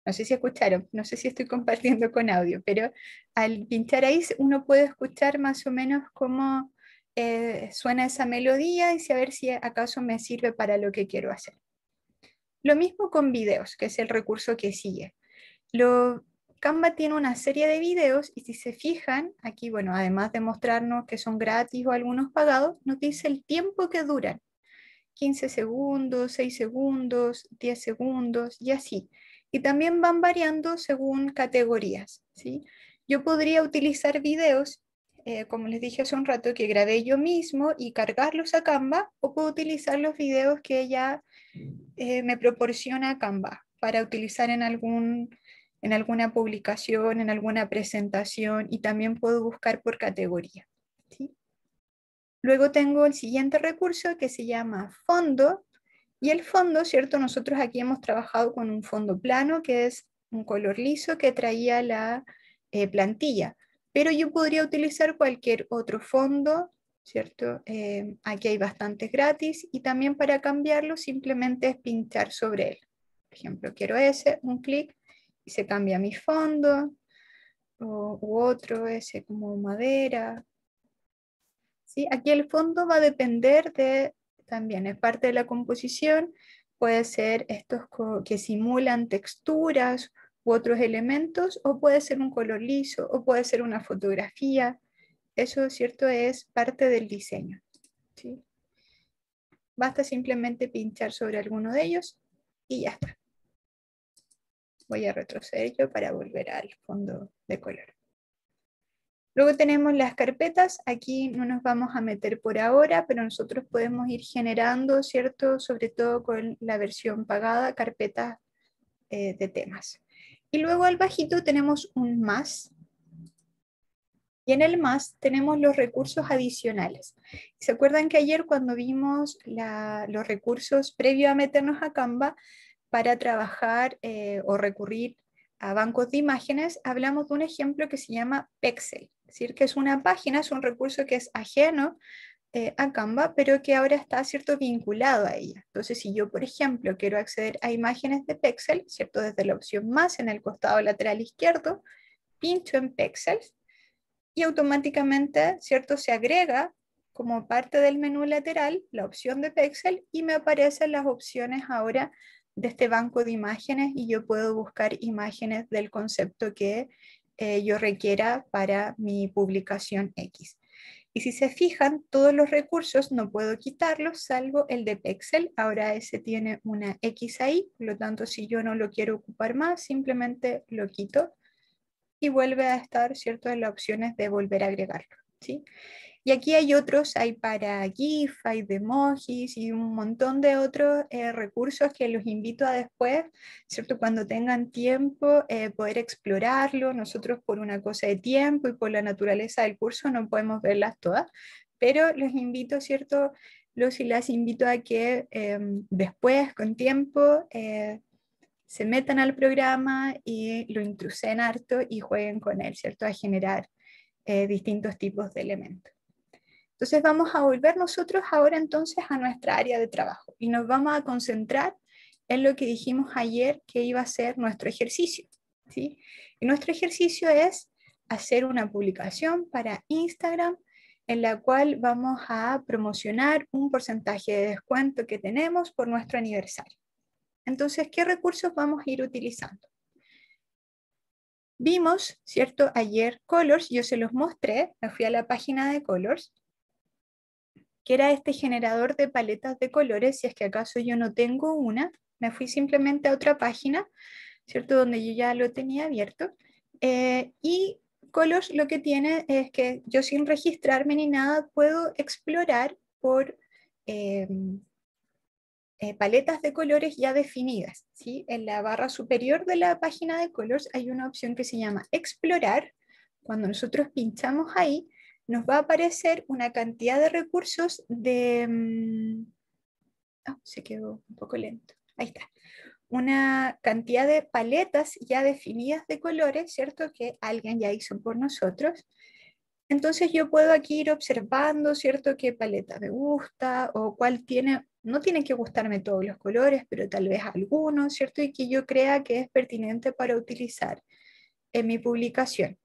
No sé si escucharon, no sé si estoy compartiendo con audio, pero al pinchar ahí uno puede escuchar más o menos cómo eh, suena esa melodía y saber si acaso me sirve para lo que quiero hacer. Lo mismo con videos, que es el recurso que sigue. Lo, Canva tiene una serie de videos y si se fijan, aquí, bueno, además de mostrarnos que son gratis o algunos pagados, nos dice el tiempo que duran. 15 segundos, 6 segundos, 10 segundos y así. Y también van variando según categorías. ¿sí? Yo podría utilizar videos, eh, como les dije hace un rato, que grabé yo mismo y cargarlos a Canva o puedo utilizar los videos que ella eh, me proporciona Canva para utilizar en algún en alguna publicación, en alguna presentación y también puedo buscar por categoría. Luego tengo el siguiente recurso que se llama fondo y el fondo, ¿cierto? Nosotros aquí hemos trabajado con un fondo plano que es un color liso que traía la eh, plantilla, pero yo podría utilizar cualquier otro fondo, ¿cierto? Eh, aquí hay bastantes gratis y también para cambiarlo simplemente es pinchar sobre él. Por ejemplo, quiero ese, un clic se cambia mi fondo, u otro ese como madera. ¿Sí? Aquí el fondo va a depender de, también es parte de la composición, puede ser estos que simulan texturas u otros elementos, o puede ser un color liso, o puede ser una fotografía. Eso, cierto, es parte del diseño. Basta simplemente pinchar sobre alguno de ellos y ya está voy a retroceder yo para volver al fondo de color. Luego tenemos las carpetas, aquí no nos vamos a meter por ahora, pero nosotros podemos ir generando, ¿cierto? Sobre todo con la versión pagada, carpetas eh, de temas. Y luego al bajito tenemos un más. Y en el más tenemos los recursos adicionales. ¿Se acuerdan que ayer cuando vimos los recursos previo a meternos a Canva, para trabajar eh, o recurrir a bancos de imágenes, hablamos de un ejemplo que se llama Pexel, es decir, que es una página, es un recurso que es ajeno eh, a Canva, pero que ahora está cierto vinculado a ella. Entonces, si yo, por ejemplo, quiero acceder a imágenes de Pexel, cierto, desde la opción más en el costado lateral izquierdo, pincho en Pexels y automáticamente, cierto, se agrega como parte del menú lateral la opción de Pexel y me aparecen las opciones ahora de este banco de imágenes y yo puedo buscar imágenes del concepto que eh, yo requiera para mi publicación X. Y si se fijan, todos los recursos no puedo quitarlos, salvo el de Pexel. Ahora ese tiene una X ahí, por lo tanto, si yo no lo quiero ocupar más, simplemente lo quito y vuelve a estar, ¿cierto?, en las opciones de volver a agregarlo, ¿sí? Y aquí hay otros, hay para GIF, hay de emojis y un montón de otros eh, recursos que los invito a después, ¿cierto? Cuando tengan tiempo, eh, poder explorarlo. Nosotros por una cosa de tiempo y por la naturaleza del curso no podemos verlas todas, pero los invito, ¿cierto? Los y las invito a que em, después, con tiempo, eh, se metan al programa y lo intrusen harto y jueguen con él, ¿cierto? A generar distintos tipos de elementos. Entonces vamos a volver nosotros ahora entonces a nuestra área de trabajo y nos vamos a concentrar en lo que dijimos ayer que iba a ser nuestro ejercicio. Y nuestro ejercicio es hacer una publicación para Instagram en la cual vamos a promocionar un porcentaje de descuento que tenemos por nuestro aniversario. Entonces, ¿qué recursos vamos a ir utilizando? Vimos, ¿cierto? Ayer Colors, yo se los mostré, me fui a la página de Colors que era este generador de paletas de colores, si es que acaso yo no tengo una, me fui simplemente a otra página, ¿cierto? Donde yo ya lo tenía abierto. Eh, y Colors lo que tiene es que yo sin registrarme ni nada puedo explorar por eh, eh, paletas de colores ya definidas. ¿sí? En la barra superior de la página de Colors hay una opción que se llama Explorar. Cuando nosotros pinchamos ahí, nos va a aparecer una cantidad de recursos de... Mm, ah, se quedó un poco lento. Ahí está. Una cantidad de paletas ya definidas de colores, ¿cierto? Que alguien ya hizo por nosotros. Entonces yo puedo aquí ir observando, ¿cierto? ¿Qué paleta me gusta o cuál tiene no tienen que gustarme todos los colores, pero tal vez algunos, ¿cierto? Y que yo crea que es pertinente para utilizar en mi publicación.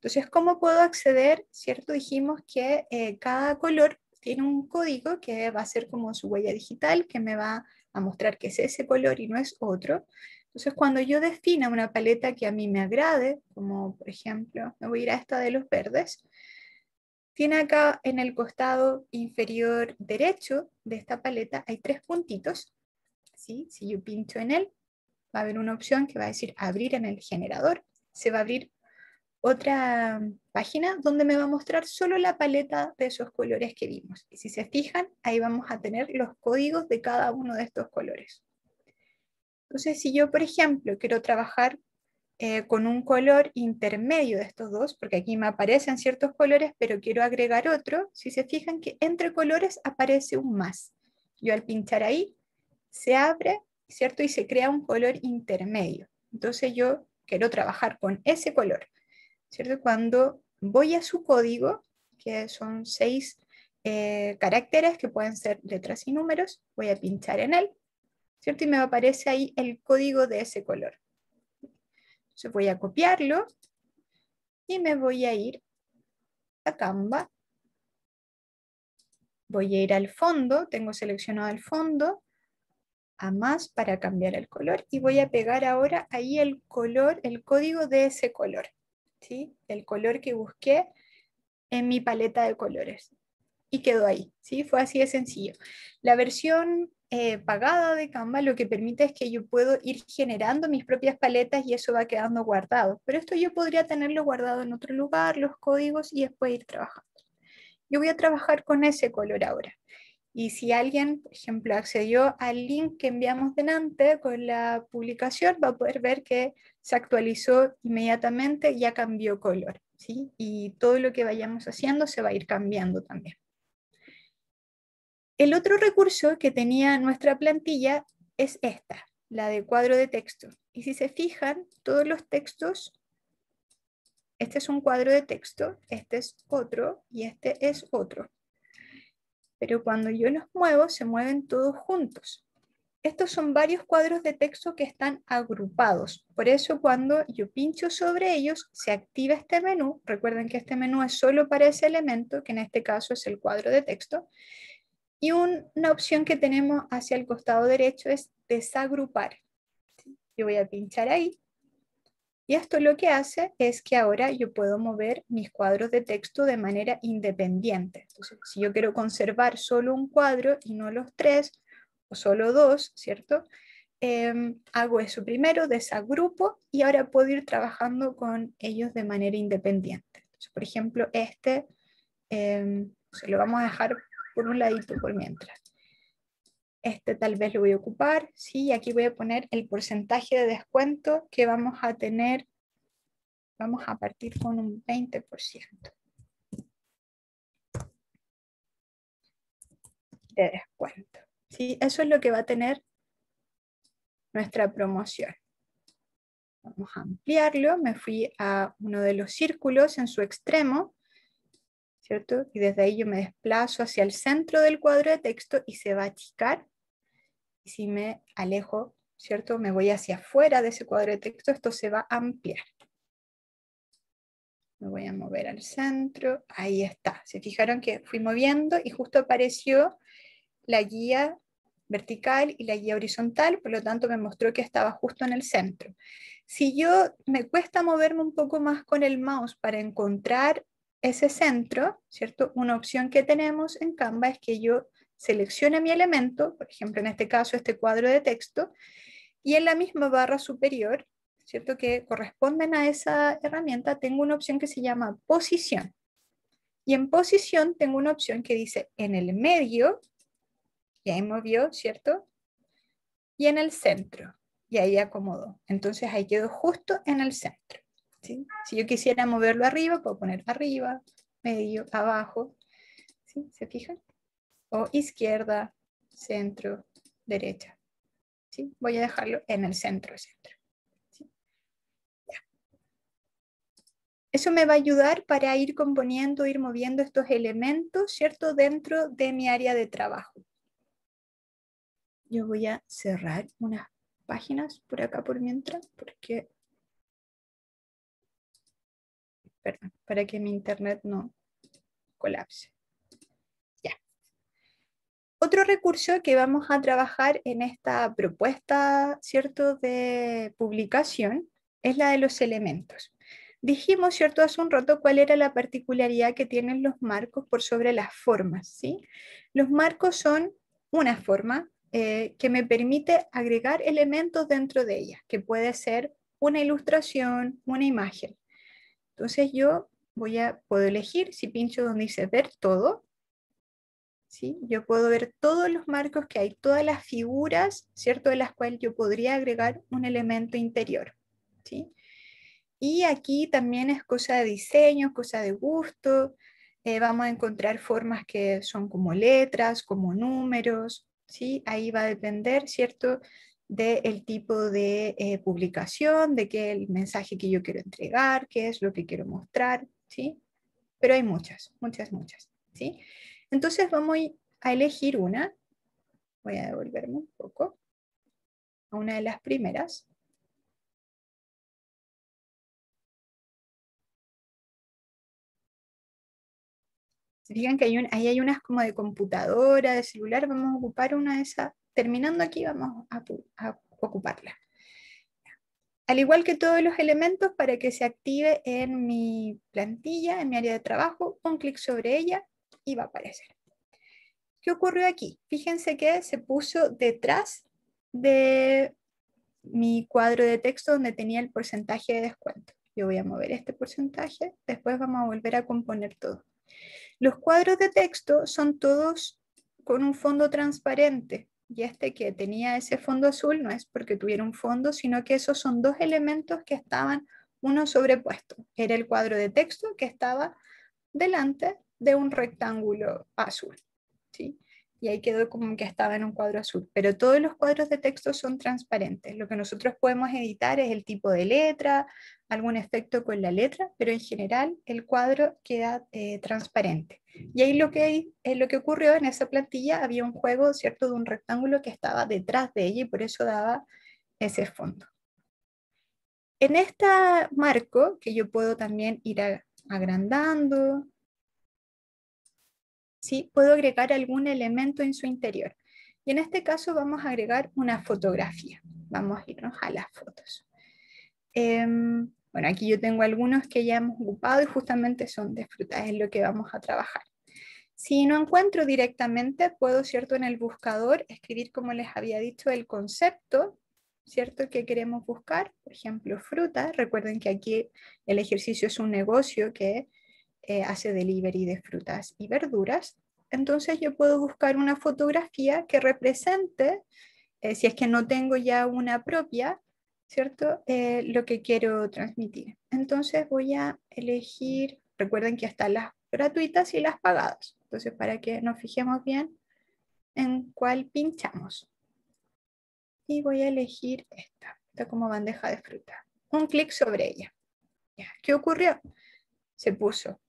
Entonces, ¿cómo puedo acceder? ¿Cierto? Dijimos que eh, cada color tiene un código que va a ser como su huella digital, que me va a mostrar que es ese color y no es otro. Entonces, cuando yo defina una paleta que a mí me agrade, como por ejemplo, me voy a ir a esta de los verdes, tiene acá en el costado inferior derecho de esta paleta, hay tres puntitos. ¿sí? Si yo pincho en él, va a haber una opción que va a decir abrir en el generador. Se va a abrir otra página donde me va a mostrar solo la paleta de esos colores que vimos. Y si se fijan, ahí vamos a tener los códigos de cada uno de estos colores. Entonces, si yo, por ejemplo, quiero trabajar eh, con un color intermedio de estos dos, porque aquí me aparecen ciertos colores, pero quiero agregar otro, si se fijan que entre colores aparece un más. Yo al pinchar ahí, se abre, ¿cierto? Y se crea un color intermedio. Entonces yo quiero trabajar con ese color cuando voy a su código, que son seis eh, caracteres que pueden ser letras y números, voy a pinchar en él, ¿cierto? Y me aparece ahí el código de ese color. Entonces voy a copiarlo y me voy a ir a Canva. Voy a ir al fondo, tengo seleccionado el fondo, a más para cambiar el color y voy a pegar ahora ahí el color, el código de ese color. El color que busqué en mi paleta de colores. Y quedó ahí, ¿sí? Fue así de sencillo. La versión eh, pagada de Canva lo que permite es que yo puedo ir generando mis propias paletas y eso va quedando guardado. Pero esto yo podría tenerlo guardado en otro lugar, los códigos y después ir trabajando. Yo voy a trabajar con ese color ahora. Y si alguien, por ejemplo, accedió al link que enviamos delante con la publicación, va a poder ver que se actualizó inmediatamente, ya cambió color, Y todo lo que vayamos haciendo se va a ir cambiando también. El otro recurso que tenía nuestra plantilla es esta, la de cuadro de texto. Y si se fijan, todos los textos, este es un cuadro de texto, este es otro y este es otro. Pero cuando yo los muevo, se mueven todos juntos. Estos son varios cuadros de texto que están agrupados. Por eso cuando yo pincho sobre ellos, se activa este menú. Recuerden que este menú es solo para ese elemento, que en este caso es el cuadro de texto. Y una opción que tenemos hacia el costado derecho es desagrupar. Yo voy a pinchar ahí. Y esto lo que hace es que ahora yo puedo mover mis cuadros de texto de manera independiente. si yo quiero conservar solo un cuadro y no los tres, o solo dos, ¿cierto? Em, hago eso primero, desagrupo y ahora puedo ir trabajando con ellos de manera independiente. por ejemplo, este em, se lo vamos a dejar por un ladito por mientras. Este tal vez lo voy a ocupar, sí, aquí voy a poner el porcentaje de descuento que vamos a tener. Vamos a partir con un 20%. de descuento. ¿sí? Eso es lo que va a tener nuestra promoción. Vamos a ampliarlo, me fui a uno de los círculos en su extremo, Y desde ahí yo me desplazo hacia el centro del cuadro de texto y se va a achicar. Y si me alejo, ¿cierto? Me voy hacia afuera de ese cuadro de texto, esto se va a ampliar. Me voy a mover al centro, ahí está. Se fijaron que fui moviendo y justo apareció la guía vertical y la guía horizontal, por lo tanto me mostró que estaba justo en el centro. Si yo me cuesta moverme un poco más con el mouse para encontrar ese centro, ¿cierto? Una opción que tenemos en Canva es que yo seleccione mi elemento, por ejemplo, en este caso este cuadro de texto, y en la misma barra superior, ¿cierto? Que corresponden a esa herramienta, tengo una opción que se llama posición. Y en posición tengo una opción que dice en el medio, y ahí movió, ¿cierto? Y en el centro. Y ahí acomodó. Entonces ahí quedó justo en el centro. Si yo quisiera moverlo arriba, puedo poner arriba, medio, abajo. ¿sí? ¿Se fijan? O izquierda, centro, derecha. ¿sí? Voy a dejarlo en el centro, centro. Eso me va a ayudar para ir componiendo, ir moviendo estos elementos, ¿cierto? Dentro de mi área de trabajo yo voy a cerrar unas páginas por acá por mientras, porque... para que mi internet no colapse. Ya. Otro recurso que vamos a trabajar en esta propuesta, ¿cierto?, de publicación es la de los elementos. Dijimos, ¿cierto?, hace un rato cuál era la particularidad que tienen los marcos por sobre las formas, ¿sí? Los marcos son una forma, eh, que me permite agregar elementos dentro de ella, que puede ser una ilustración, una imagen. Entonces yo voy a, puedo elegir si pincho donde dice ver todo, ¿Sí? Yo puedo ver todos los marcos que hay, todas las figuras, ¿cierto? De las cuales yo podría agregar un elemento interior, ¿sí? Y aquí también es cosa de diseño, cosa de gusto. Eh, vamos a encontrar formas que son como letras, como números, Ahí va a depender, ¿cierto? del tipo de eh, publicación, de qué el mensaje que yo quiero entregar, qué es lo que quiero mostrar, Pero hay muchas, muchas, muchas, Entonces vamos a elegir una, voy a devolverme un poco, a una de las primeras, que ahí hay unas como de computadora, de celular, vamos a ocupar una de esas. Terminando aquí vamos a, a ocuparla. Al igual que todos los elementos, para que se active en mi plantilla, en mi área de trabajo, un clic sobre ella y va a aparecer. ¿Qué ocurrió aquí? Fíjense que se puso detrás de mi cuadro de texto donde tenía el porcentaje de descuento. Yo voy a mover este porcentaje, después vamos a volver a componer todo. Los cuadros de texto son todos con un fondo transparente y este que tenía ese fondo azul no es porque tuviera un fondo, sino que esos son dos elementos que estaban uno sobrepuesto. Era el cuadro de texto que estaba delante de un rectángulo azul. Y ahí quedó como que estaba en un cuadro azul. Pero todos los cuadros de texto son transparentes. Lo que nosotros podemos editar es el tipo de letra, algún efecto con la letra, pero en general el cuadro queda eh, transparente. Y ahí lo que, eh, lo que ocurrió en esa plantilla había un juego, ¿cierto?, de un rectángulo que estaba detrás de ella y por eso daba ese fondo. En este marco, que yo puedo también ir agrandando, ¿sí? puedo agregar algún elemento en su interior. Y en este caso vamos a agregar una fotografía. Vamos a irnos a las fotos. Em, bueno, aquí yo tengo algunos que ya hemos ocupado y justamente son de frutas, es lo que vamos a trabajar. Si no encuentro directamente, puedo, ¿cierto?, en el buscador escribir, como les había dicho, el concepto, ¿cierto?, que queremos buscar, por ejemplo, fruta. Recuerden que aquí el ejercicio es un negocio que eh, hace delivery de frutas y verduras. Entonces yo puedo buscar una fotografía que represente, eh, si es que no tengo ya una propia, ¿cierto? Eh, lo que quiero transmitir. Entonces voy a elegir, recuerden que están las gratuitas y las pagadas. Entonces, para que nos fijemos bien en cuál pinchamos. Y voy a elegir esta, esta como bandeja de fruta. Un clic sobre ella. ¿Qué ocurrió? Se puso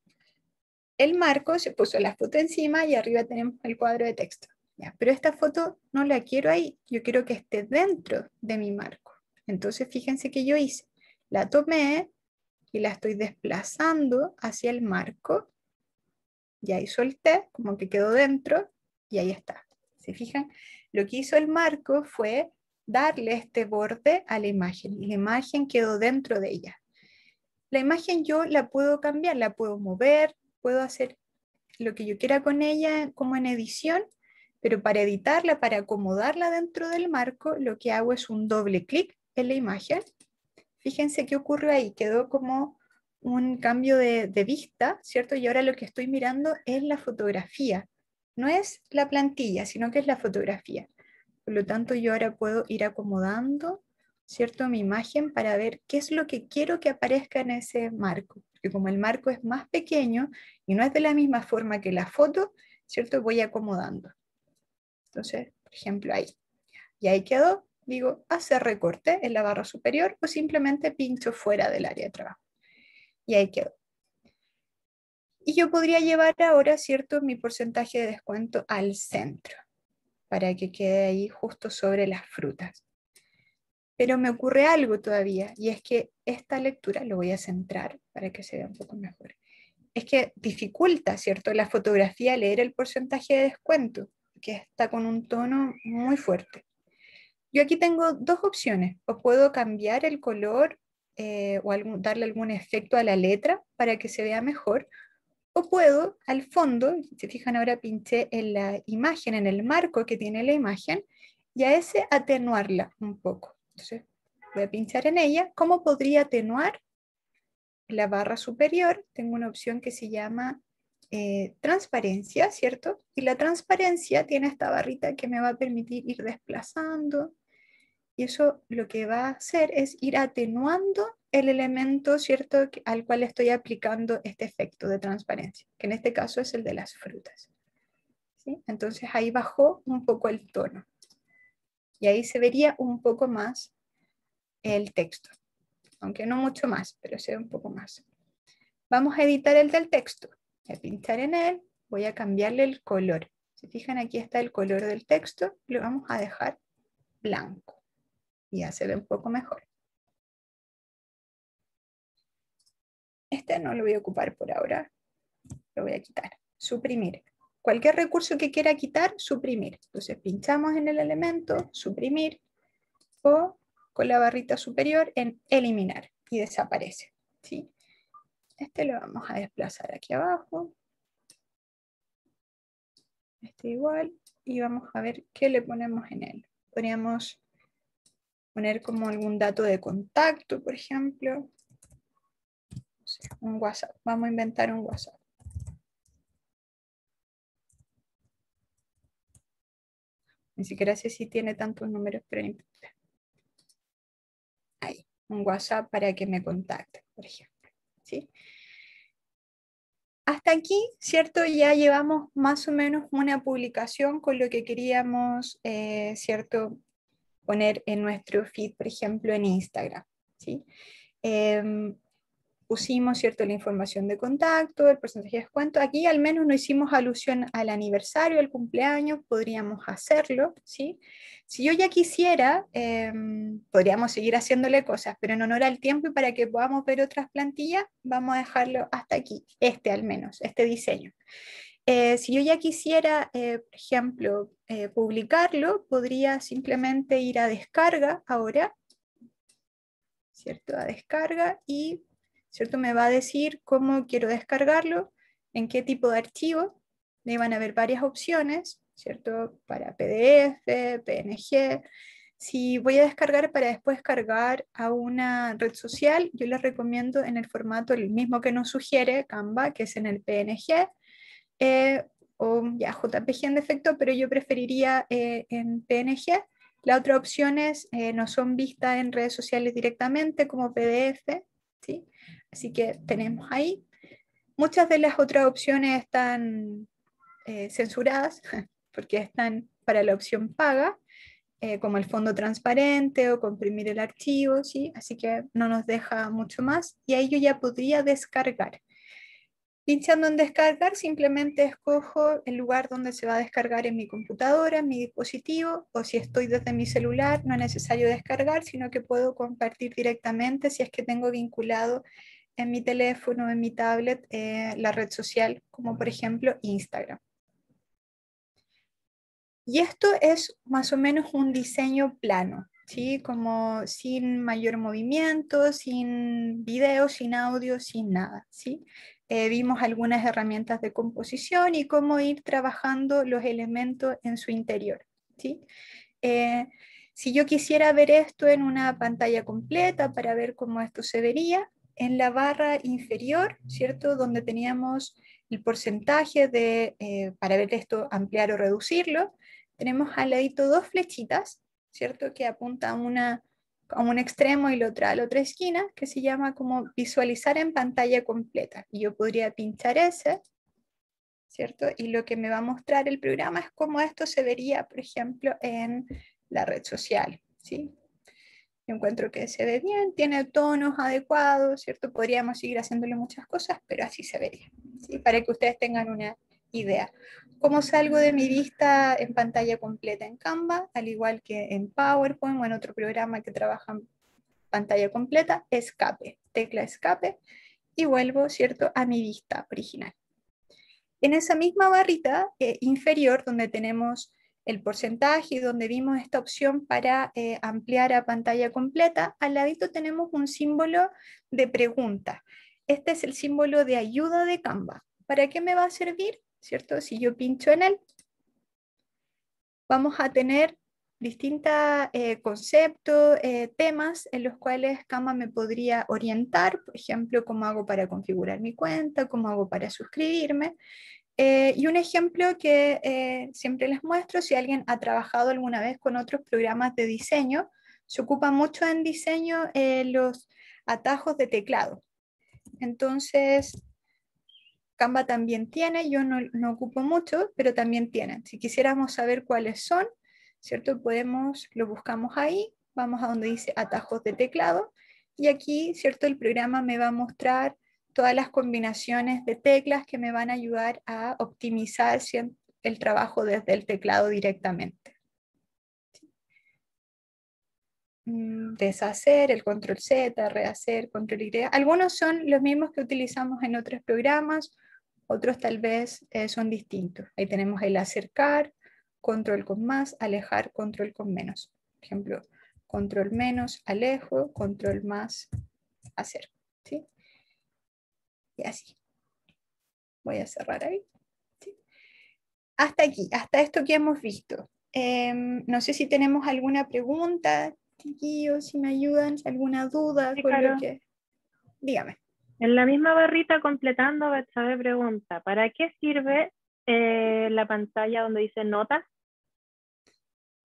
el marco, se puso la foto encima y arriba tenemos el cuadro de texto. Pero esta foto no la quiero ahí, yo quiero que esté dentro de mi marco. Entonces, fíjense que yo hice. La tomé y la estoy desplazando hacia el marco. Y ahí solté, como que quedó dentro, y ahí está. ¿Se fijan? Lo que hizo el marco fue darle este borde a la imagen. Y la imagen quedó dentro de ella. La imagen yo la puedo cambiar, la puedo mover, puedo hacer lo que yo quiera con ella como en edición, pero para editarla, para acomodarla dentro del marco, lo que hago es un doble clic la imagen, fíjense qué ocurre ahí, quedó como un cambio de, de, vista, ¿cierto? Y ahora lo que estoy mirando es la fotografía, no es la plantilla, sino que es la fotografía. Por lo tanto, yo ahora puedo ir acomodando, ¿cierto? Mi imagen para ver qué es lo que quiero que aparezca en ese marco. Porque como el marco es más pequeño y no es de la misma forma que la foto, ¿cierto? Voy acomodando. Entonces, por ejemplo, ahí. Y ahí quedó digo, hacer recorte en la barra superior o simplemente pincho fuera del área de trabajo. Y ahí quedó. Y yo podría llevar ahora, ¿cierto?, mi porcentaje de descuento al centro, para que quede ahí justo sobre las frutas. Pero me ocurre algo todavía, y es que esta lectura, lo voy a centrar para que se vea un poco mejor, es que dificulta, ¿cierto?, la fotografía leer el porcentaje de descuento, que está con un tono muy fuerte. Yo aquí tengo dos opciones. O puedo cambiar el color eh, o darle algún efecto a la letra para que se vea mejor. O puedo, al fondo, si se fijan ahora pinché en la imagen, en el marco que tiene la imagen, y a ese atenuarla un poco. voy a pinchar en ella. ¿Cómo podría atenuar? la barra superior tengo una opción que se llama eh, transparencia, ¿cierto? Y la transparencia tiene esta barrita que me va a permitir ir desplazando. Y eso lo que va a hacer es ir atenuando el elemento, ¿cierto?, al cual estoy aplicando este efecto de transparencia, que en este caso es el de las frutas. Entonces ahí bajó un poco el tono. Y ahí se vería un poco más el texto. Aunque no mucho más, pero se ve un poco más. Vamos a editar el del texto. Voy a pinchar en él, voy a cambiarle el color. Si fijan, aquí está el color del texto, lo vamos a dejar blanco. Ya se ve un poco mejor. Este no lo voy a ocupar por ahora, lo voy a quitar. Suprimir. Cualquier recurso que quiera quitar, suprimir. Entonces pinchamos en el elemento, suprimir, o con la barrita superior en eliminar y desaparece. ¿sí? Este lo vamos a desplazar aquí abajo. Este igual. Y vamos a ver qué le ponemos en él. Podríamos poner como algún dato de contacto, por ejemplo. un WhatsApp. Vamos a inventar un WhatsApp. Ni siquiera sé si tiene tantos números, pero Ahí, un WhatsApp para que me contacte, por ejemplo. Hasta aquí, ¿cierto? Ya llevamos más o menos una publicación con lo que queríamos, eh, ¿cierto? Poner en nuestro feed, por ejemplo, en Instagram, ¿sí? Em, pusimos, ¿cierto?, la información de contacto, el porcentaje de descuento. Aquí al menos no hicimos alusión al aniversario, al cumpleaños, podríamos hacerlo, ¿sí? Si yo ya quisiera, em, podríamos seguir haciéndole cosas, pero en honor al tiempo y para que podamos ver otras plantillas, vamos a dejarlo hasta aquí, este al menos, este diseño. Eh, si yo ya quisiera, eh, por ejemplo, eh, publicarlo, podría simplemente ir a descarga ahora, ¿cierto? A descarga y ¿cierto? Me va a decir cómo quiero descargarlo, en qué tipo de archivo. me van a haber varias opciones, ¿cierto? Para PDF, PNG. Si voy a descargar para después cargar a una red social, yo les recomiendo en el formato el mismo que nos sugiere Canva, que es en el PNG. Eh, o ya JPG en defecto, pero yo preferiría eh, en PNG. La otra opción es, eh, no son vistas en redes sociales directamente como PDF, ¿sí? Así que tenemos ahí. Muchas de las otras opciones están eh, censuradas porque están para la opción paga, eh, como el fondo transparente o comprimir el archivo, ¿sí? así que no nos deja mucho más. Y ahí yo ya podría descargar. Iniciando en descargar, simplemente escojo el lugar donde se va a descargar en mi computadora, en mi dispositivo, o si estoy desde mi celular, no es necesario descargar, sino que puedo compartir directamente si es que tengo vinculado en mi teléfono, en mi tablet, eh, la red social, como por ejemplo Instagram. Y esto es más o menos un diseño plano, ¿sí? Como sin mayor movimiento, sin video, sin audio, sin nada, ¿sí? Eh, vimos algunas herramientas de composición y cómo ir trabajando los elementos en su interior. ¿sí? Eh, si yo quisiera ver esto en una pantalla completa para ver cómo esto se vería, en la barra inferior, ¿cierto? Donde teníamos el porcentaje de, eh, para ver esto, ampliar o reducirlo, tenemos al ladito dos flechitas, ¿cierto? Que apunta a una a un extremo y lo otra a la otra esquina, que se llama como visualizar en pantalla completa. Y yo podría pinchar ese, ¿cierto? Y lo que me va a mostrar el programa es cómo esto se vería, por ejemplo, en la red social, ¿sí? encuentro que se ve bien, tiene tonos adecuados, ¿cierto? Podríamos seguir haciéndole muchas cosas, pero así se vería, ¿sí? Para que ustedes tengan una idea cómo salgo de mi vista en pantalla completa en Canva, al igual que en PowerPoint o en otro programa que trabaja en pantalla completa, escape, tecla escape, y vuelvo, ¿cierto?, a mi vista original. En esa misma barrita eh, inferior, donde tenemos el porcentaje y donde vimos esta opción para eh, ampliar a pantalla completa, al ladito tenemos un símbolo de pregunta. Este es el símbolo de ayuda de Canva. ¿Para qué me va a servir? ¿cierto? Si yo pincho en él, vamos a tener distintos eh, conceptos, eh, temas en los cuales Cama me podría orientar, por ejemplo, cómo hago para configurar mi cuenta, cómo hago para suscribirme. Eh, y un ejemplo que siempre les muestro, si alguien ha trabajado alguna vez con otros programas de diseño, se ocupa mucho en diseño los atajos de teclado. Entonces, Canva también tiene, yo no, ocupo mucho, pero también tienen. Si quisiéramos saber cuáles son, ¿cierto? Podemos, lo buscamos ahí, vamos a donde dice atajos de teclado y aquí, ¿cierto? El programa me va a mostrar todas las combinaciones de teclas que me van a ayudar a optimizar el trabajo desde el teclado directamente. Mm, deshacer, el control Z, rehacer, control Y. Algunos son los mismos que utilizamos en otros programas, otros tal vez eh, son distintos. Ahí tenemos el acercar, control con más, alejar, control con menos. Por ejemplo, control menos, alejo, control más, acerco. Y así. Voy a cerrar ahí. Hasta aquí, hasta esto que hemos visto. Em, no sé si tenemos alguna pregunta, chiquillos, si me ayudan, alguna duda. lo que... Dígame. En la misma barrita completando, Betsabe pregunta, ¿para qué sirve eh, la pantalla donde dice notas?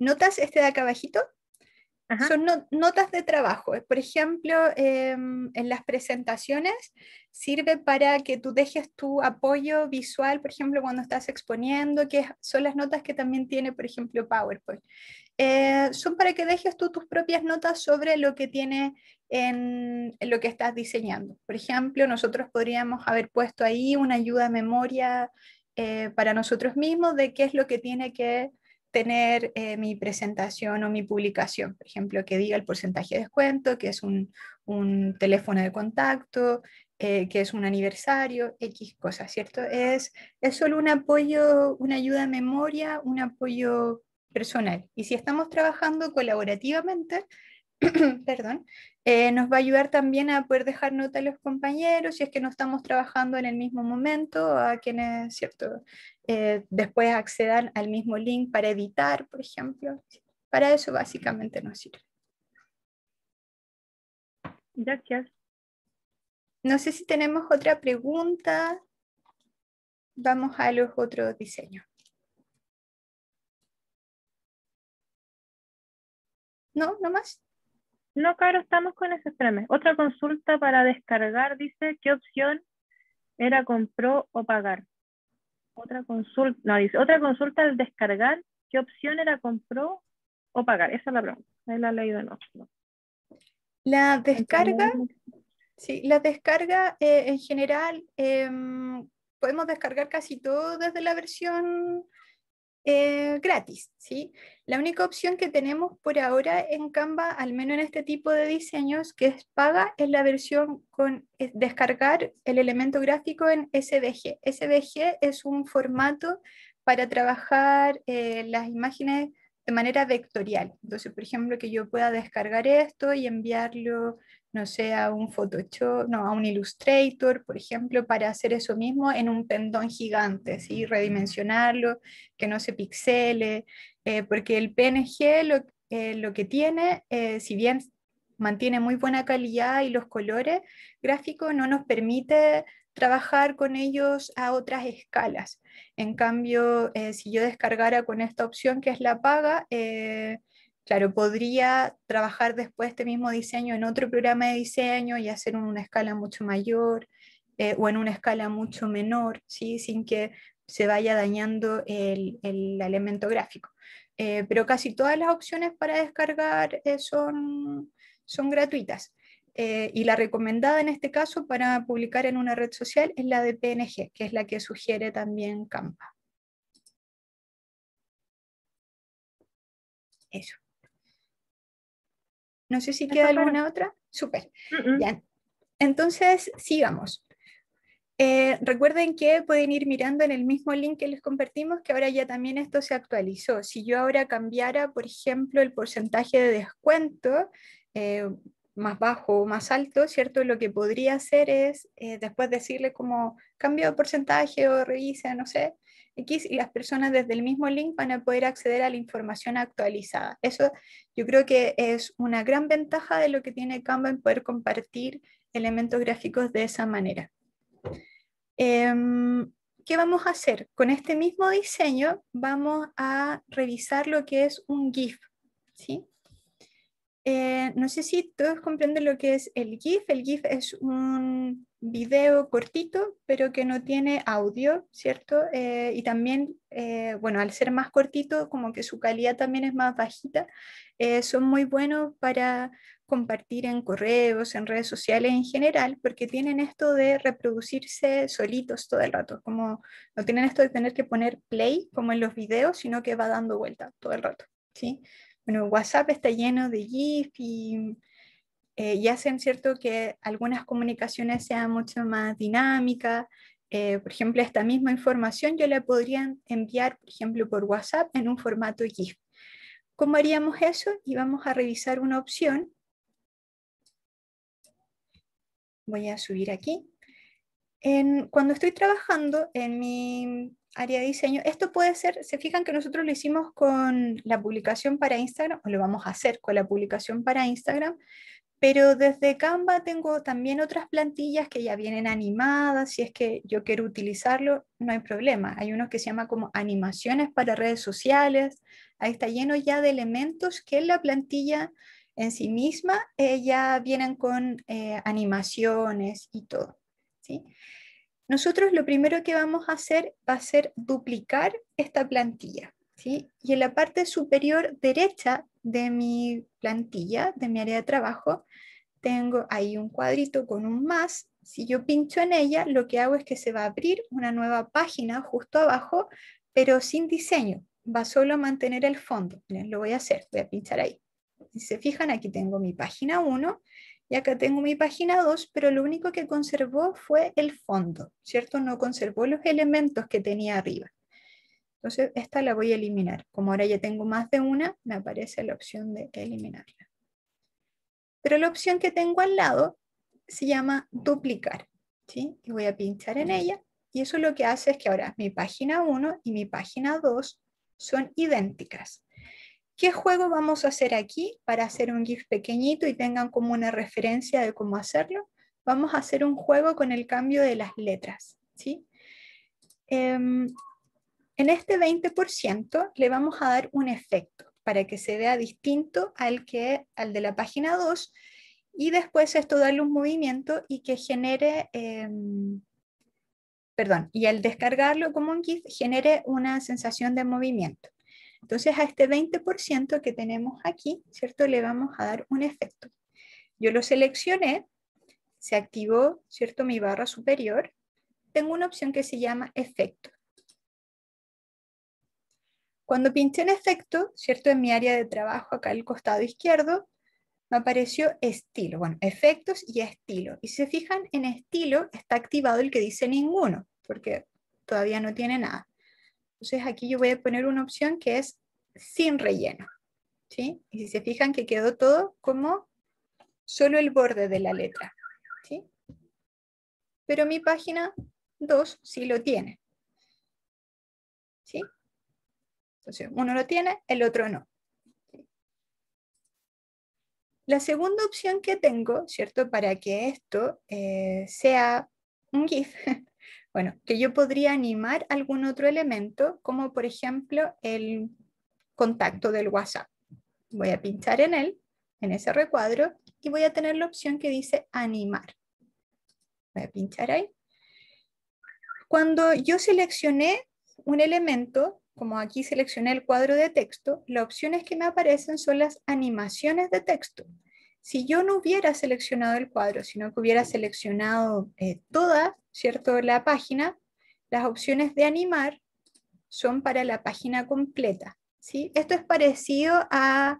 Notas, este de acá abajito. Son notas de trabajo. Por ejemplo, em, en las presentaciones sirve para que tú dejes tu apoyo visual, por ejemplo, cuando estás exponiendo, que son las notas que también tiene, por ejemplo, PowerPoint. Eh, son para que dejes tú tus propias notas sobre lo que tiene en, lo que estás diseñando. Por ejemplo, nosotros podríamos haber puesto ahí una ayuda a memoria eh, para nosotros mismos de qué es lo que tiene que tener eh, mi presentación o mi publicación, por ejemplo, que diga el porcentaje de descuento, que es un, teléfono de contacto, eh, que es un aniversario, X cosas, ¿cierto? Es, es solo un apoyo, una ayuda a memoria, un apoyo personal. Y si estamos trabajando colaborativamente, perdón, eh, nos va a ayudar también a poder dejar nota a los compañeros si es que no estamos trabajando en el mismo momento, a quienes, ¿cierto? Eh, después accedan al mismo link para editar, por ejemplo. Para eso básicamente nos sirve. Gracias. No sé si tenemos otra pregunta. Vamos a los otros diseños. No, no más. No, claro, estamos con ese espérame. Otra consulta para descargar, dice, ¿qué opción era compró o pagar? Otra consulta, no, dice, otra consulta al descargar, ¿qué opción era compró o pagar? Esa es la pregunta, ahí la he leído no. La descarga, sí, la descarga eh, en general, em, podemos descargar casi todo desde la versión eh, gratis. ¿sí? La única opción que tenemos por ahora en Canva, al menos en este tipo de diseños, que es paga, es la versión con descargar el elemento gráfico en SVG. SVG es un formato para trabajar eh, las imágenes de manera vectorial. Entonces, por ejemplo, que yo pueda descargar esto y enviarlo, no sé, a un Photoshop, no, a un Illustrator, por ejemplo, para hacer eso mismo en un pendón gigante, ¿sí? redimensionarlo, que no se pixele, eh, porque el PNG lo, eh, lo que tiene, eh, si bien mantiene muy buena calidad y los colores gráficos no nos permite trabajar con ellos a otras escalas. En cambio, eh, si yo descargara con esta opción que es la paga, eh, claro, podría trabajar después este mismo diseño en otro programa de diseño y hacer una escala mucho mayor eh, o en una escala mucho menor, ¿sí? sin que se vaya dañando el, elemento gráfico. pero casi todas las opciones para descargar son gratuitas. Eh, y la recomendada en este caso para publicar en una red social es la de PNG, que es la que sugiere también CAMPA. Eso. No sé si queda alguna otra. Súper. Entonces, sigamos. Eh, recuerden que pueden ir mirando en el mismo link que les compartimos, que ahora ya también esto se actualizó. Si yo ahora cambiara, por ejemplo, el porcentaje de descuento, eh, más bajo o más alto, ¿cierto? Lo que podría hacer es eh, después decirle como cambio de porcentaje o revisa, no sé, X, y las personas desde el mismo link van a poder acceder a la información actualizada. Eso yo creo que es una gran ventaja de lo que tiene Canva en poder compartir elementos gráficos de esa manera. Em, ¿Qué vamos a hacer? Con este mismo diseño vamos a revisar lo que es un GIF, ¿sí? Eh, no sé si todos comprenden lo que es el GIF. El GIF es un video cortito, pero que no tiene audio, ¿cierto? Eh, y también, eh, bueno, al ser más cortito, como que su calidad también es más bajita, son muy buenos para compartir en correos, en redes sociales en general, porque tienen esto de reproducirse solitos todo el rato, como no tienen esto de tener que poner play como en los videos, sino que va dando vuelta todo el rato, ¿sí? Bueno, WhatsApp está lleno de GIF y, eh, y hacen cierto que algunas comunicaciones sean mucho más dinámicas. Eh, por ejemplo, esta misma información yo la podría enviar, por ejemplo, por WhatsApp en un formato GIF. ¿Cómo haríamos eso? Y vamos a revisar una opción. Voy a subir aquí. cuando estoy trabajando en mi área de diseño. Esto puede ser, se fijan que nosotros lo hicimos con la publicación para Instagram, o lo vamos a hacer con la publicación para Instagram, pero desde Canva tengo también otras plantillas que ya vienen animadas, si es que yo quiero utilizarlo, no hay problema. Hay unos que se llama como animaciones para redes sociales, ahí está lleno ya de elementos que en la plantilla en sí misma ella eh, ya vienen con eh, animaciones y todo. ¿sí? Nosotros lo primero que vamos a hacer va a ser duplicar esta plantilla. ¿sí? Y en la parte superior derecha de mi plantilla, de mi área de trabajo, tengo ahí un cuadrito con un más. Si yo pincho en ella, lo que hago es que se va a abrir una nueva página justo abajo, pero sin diseño. Va solo a mantener el fondo. lo voy a hacer, voy a pinchar ahí. Si se fijan, aquí tengo mi página 1 y acá tengo mi página 2, pero lo único que conservó fue el fondo, ¿cierto? No conservó los elementos que tenía arriba. Entonces, esta la voy a eliminar. Como ahora ya tengo más de una, me aparece la opción de eliminarla. Pero la opción que tengo al lado se llama duplicar. Y voy a pinchar en ella. Y eso lo que hace es que ahora mi página 1 y mi página 2 son idénticas. ¿qué juego vamos a hacer aquí para hacer un GIF pequeñito y tengan como una referencia de cómo hacerlo? Vamos a hacer un juego con el cambio de las letras, em, en este 20% le vamos a dar un efecto para que se vea distinto al, que, al de la página 2 y después esto darle un movimiento y que genere, em, perdón, y al descargarlo como un GIF genere una sensación de movimiento. Entonces a este 20% que tenemos aquí, ¿cierto? Le vamos a dar un efecto. Yo lo seleccioné, se activó, ¿cierto? Mi barra superior. Tengo una opción que se llama efecto. Cuando pinché en efecto, ¿cierto? En mi área de trabajo, acá al costado izquierdo, me apareció estilo. Bueno, efectos y estilo. Y si se fijan, en estilo está activado el que dice ninguno, porque todavía no tiene nada. Entonces aquí yo voy a poner una opción que es sin relleno. Y si se fijan que quedó todo como solo el borde de la letra. ¿sí? Pero mi página 2 sí lo tiene. Entonces uno lo tiene, el otro no. La segunda opción que tengo, ¿cierto? Para que esto eh, sea un GIF, bueno, que yo podría animar algún otro elemento, como por ejemplo el contacto del WhatsApp. Voy a pinchar en él, en ese recuadro, y voy a tener la opción que dice animar. Voy a pinchar ahí. Cuando yo seleccioné un elemento, como aquí seleccioné el cuadro de texto, las opciones que me aparecen son las animaciones de texto si yo no hubiera seleccionado el cuadro, sino que hubiera seleccionado eh, toda, ¿cierto?, la página, las opciones de animar son para la página completa, ¿sí? Esto es parecido a,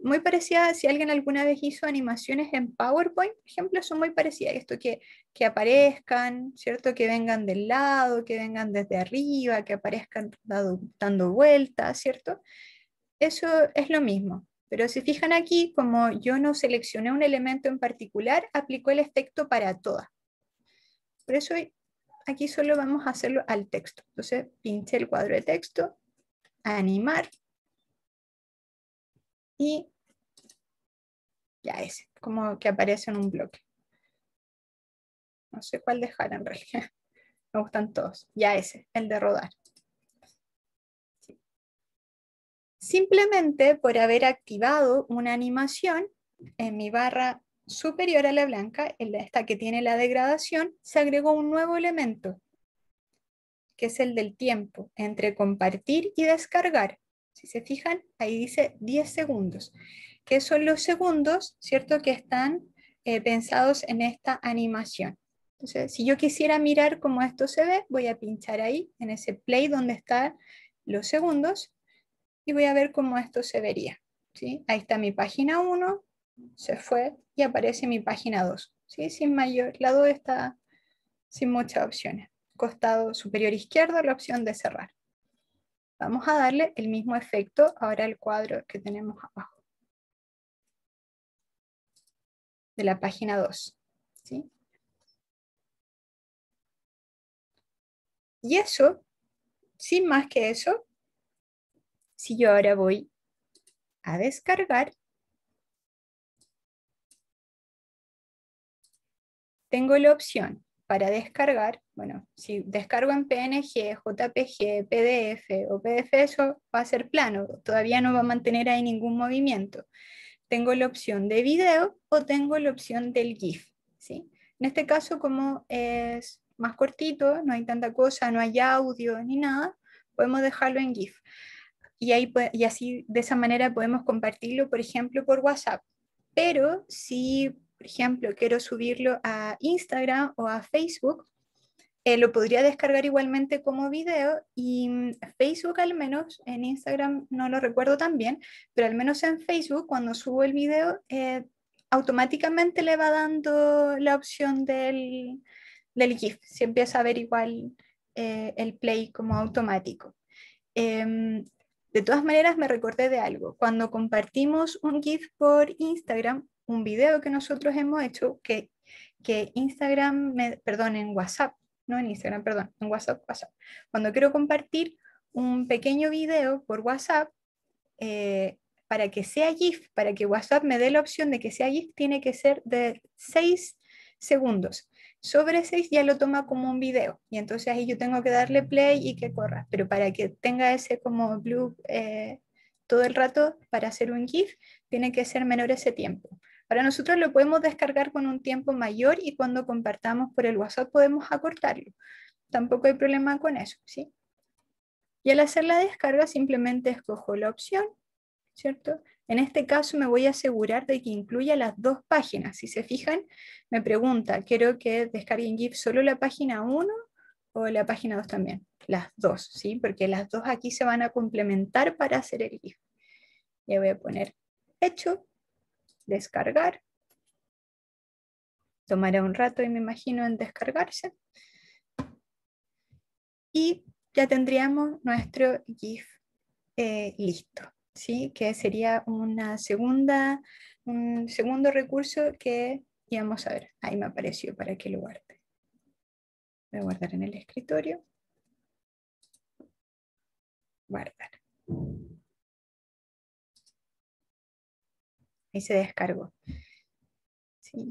muy parecida, si alguien alguna vez hizo animaciones en PowerPoint, por ejemplo, son muy parecidas, esto que, aparezcan, ¿cierto?, que vengan del lado, que vengan desde arriba, que aparezcan dando vueltas, ¿cierto? Eso es lo mismo. Pero si fijan aquí, como yo no seleccioné un elemento en particular, aplicó el efecto para todas. Por eso aquí solo vamos a hacerlo al texto. Entonces pinche el cuadro de texto, animar y ya es, como que aparece en un bloque. No sé cuál dejar en realidad. Me gustan todos. Ya ese, el de rodar. simplemente por haber activado una animación en mi barra superior a la blanca, esta que tiene la degradación, se agregó un nuevo elemento, que es el del tiempo entre compartir y descargar. Si se fijan, ahí dice 10 segundos, que son los segundos, ¿cierto?, que están eh, pensados en esta animación. Entonces, si yo quisiera mirar cómo esto se ve, voy a pinchar ahí, en ese play donde están los segundos, y voy a ver cómo esto se vería. ¿sí? Ahí está mi página 1, se fue y aparece mi página 2. ¿sí? Sin mayor, la 2 está sin muchas opciones. Costado superior izquierdo, la opción de cerrar. Vamos a darle el mismo efecto ahora al cuadro que tenemos abajo. De la página 2. ¿sí? Y eso, sin más que eso, si yo ahora voy a descargar, tengo la opción para descargar, bueno, si descargo en PNG, JPG, PDF o PDF, eso va a ser plano, todavía no va a mantener ahí ningún movimiento. Tengo la opción de video o tengo la opción del GIF. En este caso, como es más cortito, no hay tanta cosa, no hay audio ni nada, podemos dejarlo en GIF y, así de esa manera podemos compartirlo, por ejemplo, por WhatsApp. Pero si, por ejemplo, quiero subirlo a Instagram o a Facebook, eh, lo podría descargar igualmente como video y mm, Facebook al menos, en Instagram no lo recuerdo tan bien, pero al menos en Facebook cuando subo el video eh, automáticamente le va dando la opción del, GIF, si empieza a ver igual eh, el play como automático. Em, de todas maneras, me recordé de algo. Cuando compartimos un GIF por Instagram, un video que nosotros hemos hecho, que, que Instagram, me, perdón, en WhatsApp, no en Instagram, perdón, en WhatsApp, WhatsApp. Cuando quiero compartir un pequeño video por WhatsApp, eh, para que sea GIF, para que WhatsApp me dé la opción de que sea GIF, tiene que ser de 6 segundos sobre 6 ya lo toma como un video y entonces ahí yo tengo que darle play y que corra, pero para que tenga ese como blue eh, todo el rato para hacer un GIF, tiene que ser menor ese tiempo. Para nosotros lo podemos descargar con un tiempo mayor y cuando compartamos por el WhatsApp podemos acortarlo. Tampoco hay problema con eso, ¿sí? Y al hacer la descarga simplemente escojo la opción ¿cierto? En este caso me voy a asegurar de que incluya las dos páginas. Si se fijan, me pregunta, ¿quiero que descargue descarguen GIF solo la página 1 o la página 2 también? Las dos, ¿sí? Porque las dos aquí se van a complementar para hacer el GIF. Ya voy a poner hecho, descargar. Tomará un rato y me imagino en descargarse. Y ya tendríamos nuestro GIF eh, listo. ¿sí? que sería un segundo recurso que íbamos a ver. Ahí me apareció para que lo guarde. Voy a guardar en el escritorio. Guardar. Ahí se descargó.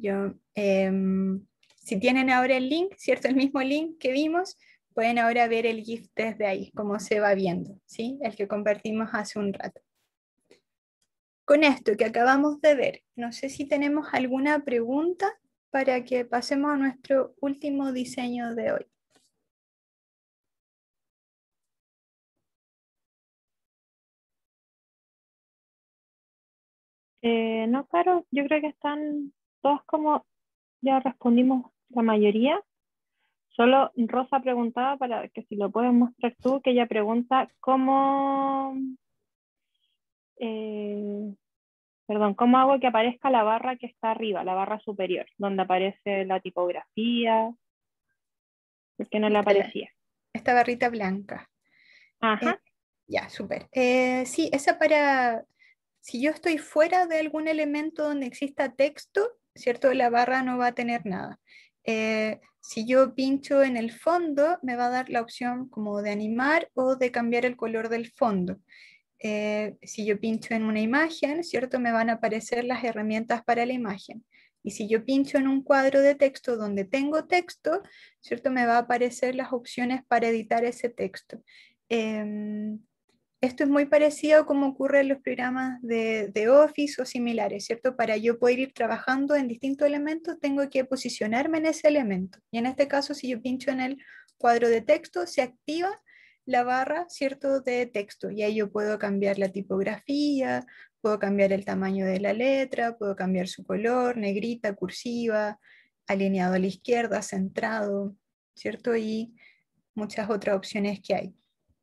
yo, em, si tienen ahora el link, ¿cierto? El mismo link que vimos, pueden ahora ver el GIF desde ahí, cómo se va viendo, ¿sí? El que compartimos hace un rato con esto que acabamos de ver, no sé si tenemos alguna pregunta para que pasemos a nuestro último diseño de hoy. Eh, no, claro, yo creo que están todos como ya respondimos la mayoría. Solo Rosa preguntaba para que si lo puedes mostrar tú, que ella pregunta cómo eh, perdón, ¿cómo hago que aparezca la barra que está arriba, la barra superior, donde aparece la tipografía? que no la aparecía. Esta barrita blanca. Ajá. Eh, ya, súper. Eh, sí, esa para, si yo estoy fuera de algún elemento donde exista texto, ¿cierto? La barra no va a tener nada. si yo pincho en el fondo, me va a dar la opción como de animar o de cambiar el color del fondo. Eh, si yo pincho en una imagen, ¿cierto? Me van a aparecer las herramientas para la imagen. Y si yo pincho en un cuadro de texto donde tengo texto, ¿cierto? Me va a aparecer las opciones para editar ese texto. Em, esto es muy parecido como ocurre en los programas de, de, Office o similares, ¿cierto? Para yo poder ir trabajando en distintos elementos, tengo que posicionarme en ese elemento. Y en este caso, si yo pincho en el cuadro de texto, se activa la barra, ¿cierto?, de texto. Y ahí yo puedo cambiar la tipografía, puedo cambiar el tamaño de la letra, puedo cambiar su color, negrita, cursiva, alineado a la izquierda, centrado, ¿cierto? Y muchas otras opciones que hay.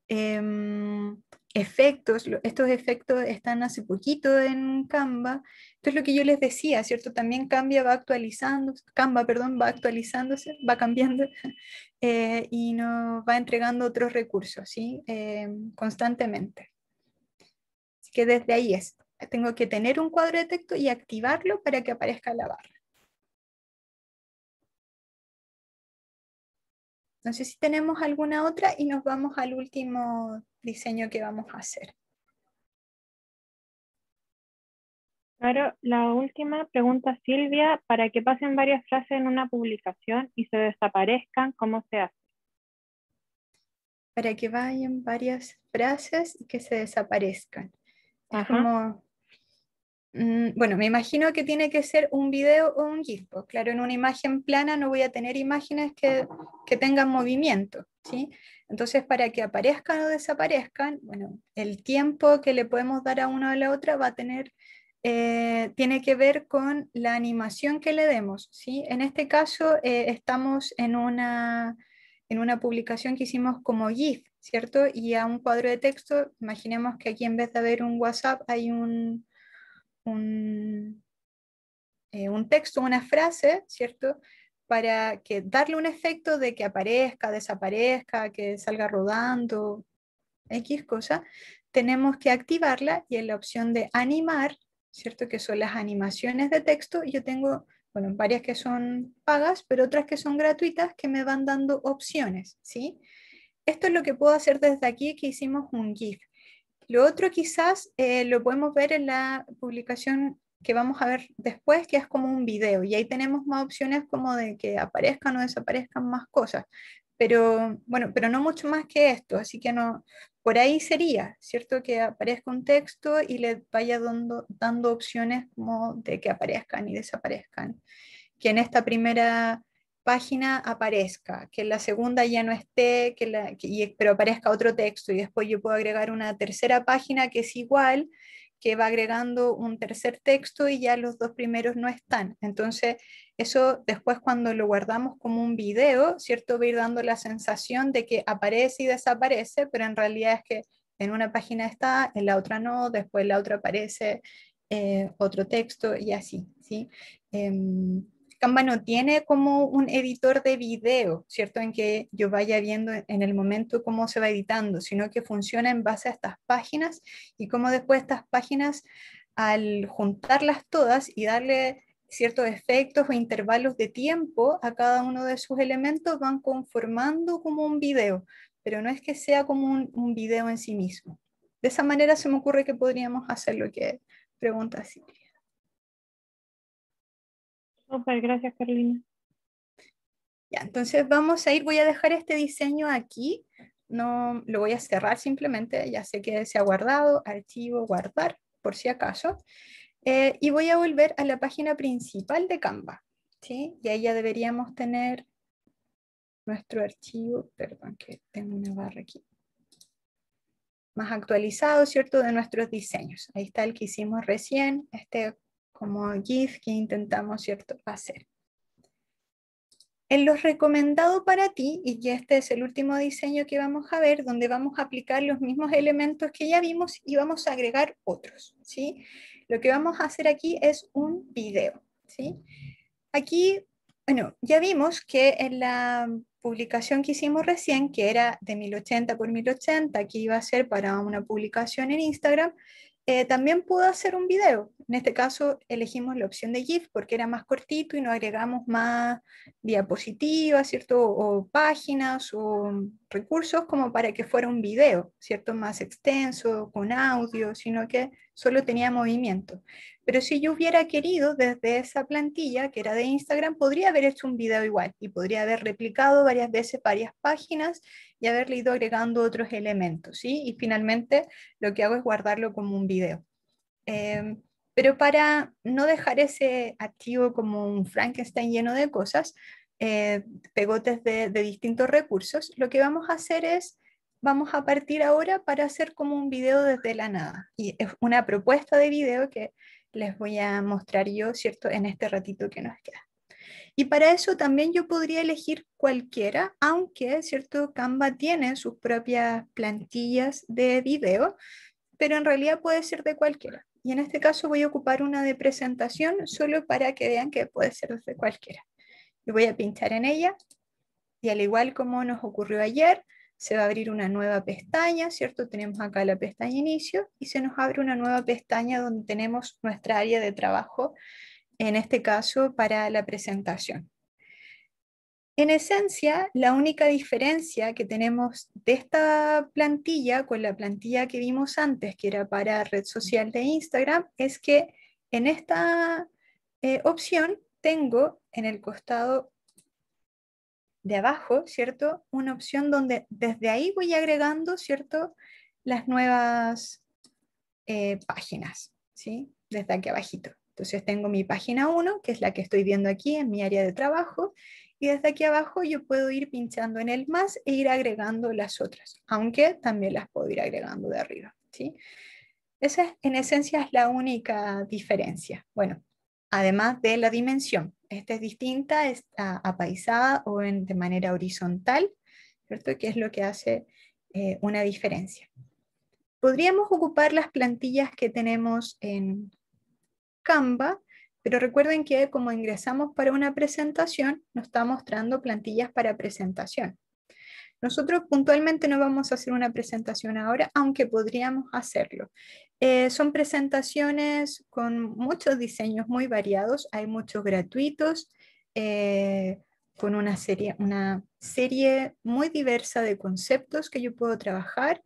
Em, efectos, estos efectos están hace poquito en Canva, esto es lo que yo les decía, ¿cierto? También cambia, va actualizando, Canva, perdón, va actualizándose, va cambiando eh, y nos va entregando otros recursos, ¿sí? Eh, constantemente. Así que desde ahí es, tengo que tener un cuadro de texto y activarlo para que aparezca la barra. No sé si tenemos alguna otra y nos vamos al último diseño que vamos a hacer. Claro, la última pregunta Silvia, para que pasen varias frases en una publicación y se desaparezcan, ¿cómo se hace? Para que vayan varias frases y que se desaparezcan. Es como Mm, bueno, me imagino que tiene que ser un video o un GIF. Pues, claro, en una imagen plana no voy a tener imágenes que, que tengan movimiento. ¿sí? Entonces, para que aparezcan o desaparezcan, bueno, el tiempo que le podemos dar a una o a la otra va a tener eh, tiene que ver con la animación que le demos. ¿sí? En este caso, eh, estamos en una, en una publicación que hicimos como GIF, ¿cierto? Y a un cuadro de texto, imaginemos que aquí en vez de haber un WhatsApp hay un, eh, un, texto, una frase, ¿cierto? Para que darle un efecto de que aparezca, desaparezca, que salga rodando, X cosa, tenemos que activarla y en la opción de animar, ¿cierto? Que son las animaciones de texto, yo tengo, bueno, varias que son pagas, pero otras que son gratuitas que me van dando opciones, ¿sí? Esto es lo que puedo hacer desde aquí que hicimos un GIF. Lo otro quizás eh, lo podemos ver en la publicación que vamos a ver después, que es como un video, y ahí tenemos más opciones como de que aparezcan o desaparezcan más cosas, pero bueno, pero no mucho más que esto, así que no, por ahí sería, ¿cierto? Que aparezca un texto y le vaya dando, dando opciones como de que aparezcan y desaparezcan, que en esta primera página aparezca, que la segunda ya no esté, que, la, pero aparezca otro texto y después yo puedo agregar una tercera página que es igual, que va agregando un tercer texto y ya los dos primeros no están. Entonces, eso después cuando lo guardamos como un video, ¿cierto? Va a ir dando la sensación de que aparece y desaparece, pero en realidad es que en una página está, en la otra no, después en la otra aparece eh, otro texto y así, ¿sí? Em, Canva no tiene como un editor de video, ¿cierto? En que yo vaya viendo en el momento cómo se va editando, sino que funciona en base a estas páginas y cómo después estas páginas, al juntarlas todas y darle ciertos efectos o intervalos de tiempo a cada uno de sus elementos, van conformando como un video, pero no es que sea como un, video en sí mismo. De esa manera se me ocurre que podríamos hacer lo que pregunta Silvia gracias Carolina. Ya, entonces vamos a ir, voy a dejar este diseño aquí, no lo voy a cerrar simplemente, ya sé que se ha guardado, archivo, guardar, por si acaso, eh, y voy a volver a la página principal de Canva, ¿sí? Y ahí ya deberíamos tener nuestro archivo, perdón que tengo una barra aquí, más actualizado, ¿cierto?, de nuestros diseños. Ahí está el que hicimos recién, este como GIF que intentamos ¿cierto? hacer. En los recomendado para ti, y este es el último diseño que vamos a ver, donde vamos a aplicar los mismos elementos que ya vimos y vamos a agregar otros, ¿sí? Lo que vamos a hacer aquí es un video, ¿sí? Aquí, bueno, ya vimos que en la publicación que hicimos recién, que era de 1080 por 1080, que iba a ser para una publicación en Instagram, eh, también pudo hacer un video. En este caso elegimos la opción de GIF porque era más cortito y no agregamos más diapositivas, ¿cierto? O páginas o recursos como para que fuera un video, ¿cierto? Más extenso, con audio, sino que solo tenía movimiento. Pero si yo hubiera querido desde esa plantilla que era de Instagram, podría haber hecho un video igual y podría haber replicado varias veces varias páginas y haberle ido agregando otros elementos, ¿sí? Y finalmente lo que hago es guardarlo como un video. Em, pero para no dejar ese activo como un Frankenstein lleno de cosas, eh, pegotes de, de distintos recursos, lo que vamos a hacer es vamos a partir ahora para hacer como un video desde la nada. Y es una propuesta de video que les voy a mostrar yo, ¿cierto? En este ratito que nos queda. Y para eso también yo podría elegir cualquiera, aunque, ¿cierto? Canva tiene sus propias plantillas de video, pero en realidad puede ser de cualquiera. Y en este caso voy a ocupar una de presentación solo para que vean que puede ser de cualquiera. Y voy a pinchar en ella. Y al igual como nos ocurrió ayer, se va a abrir una nueva pestaña, ¿cierto? Tenemos acá la pestaña inicio y se nos abre una nueva pestaña donde tenemos nuestra área de trabajo en este caso para la presentación. En esencia, la única diferencia que tenemos de esta plantilla con la plantilla que vimos antes, que era para red social de Instagram, es que en esta eh, opción tengo en el costado de abajo, ¿cierto? Una opción donde desde ahí voy agregando, ¿cierto? Las nuevas eh, páginas, ¿sí? Desde aquí abajito. Entonces tengo mi página 1, que es la que estoy viendo aquí en mi área de trabajo, y desde aquí abajo yo puedo ir pinchando en el más e ir agregando las otras, aunque también las puedo ir agregando de arriba. ¿sí? Esa en esencia es la única diferencia. Bueno, además de la dimensión. Esta es distinta, está apaisada o en, de manera horizontal, ¿cierto? que es lo que hace eh, una diferencia. Podríamos ocupar las plantillas que tenemos en Canva, pero recuerden que como ingresamos para una presentación, nos está mostrando plantillas para presentación. Nosotros puntualmente no vamos a hacer una presentación ahora, aunque podríamos hacerlo. Eh, son presentaciones con muchos diseños muy variados, hay muchos gratuitos, eh, con una serie, una serie muy diversa de conceptos que yo puedo trabajar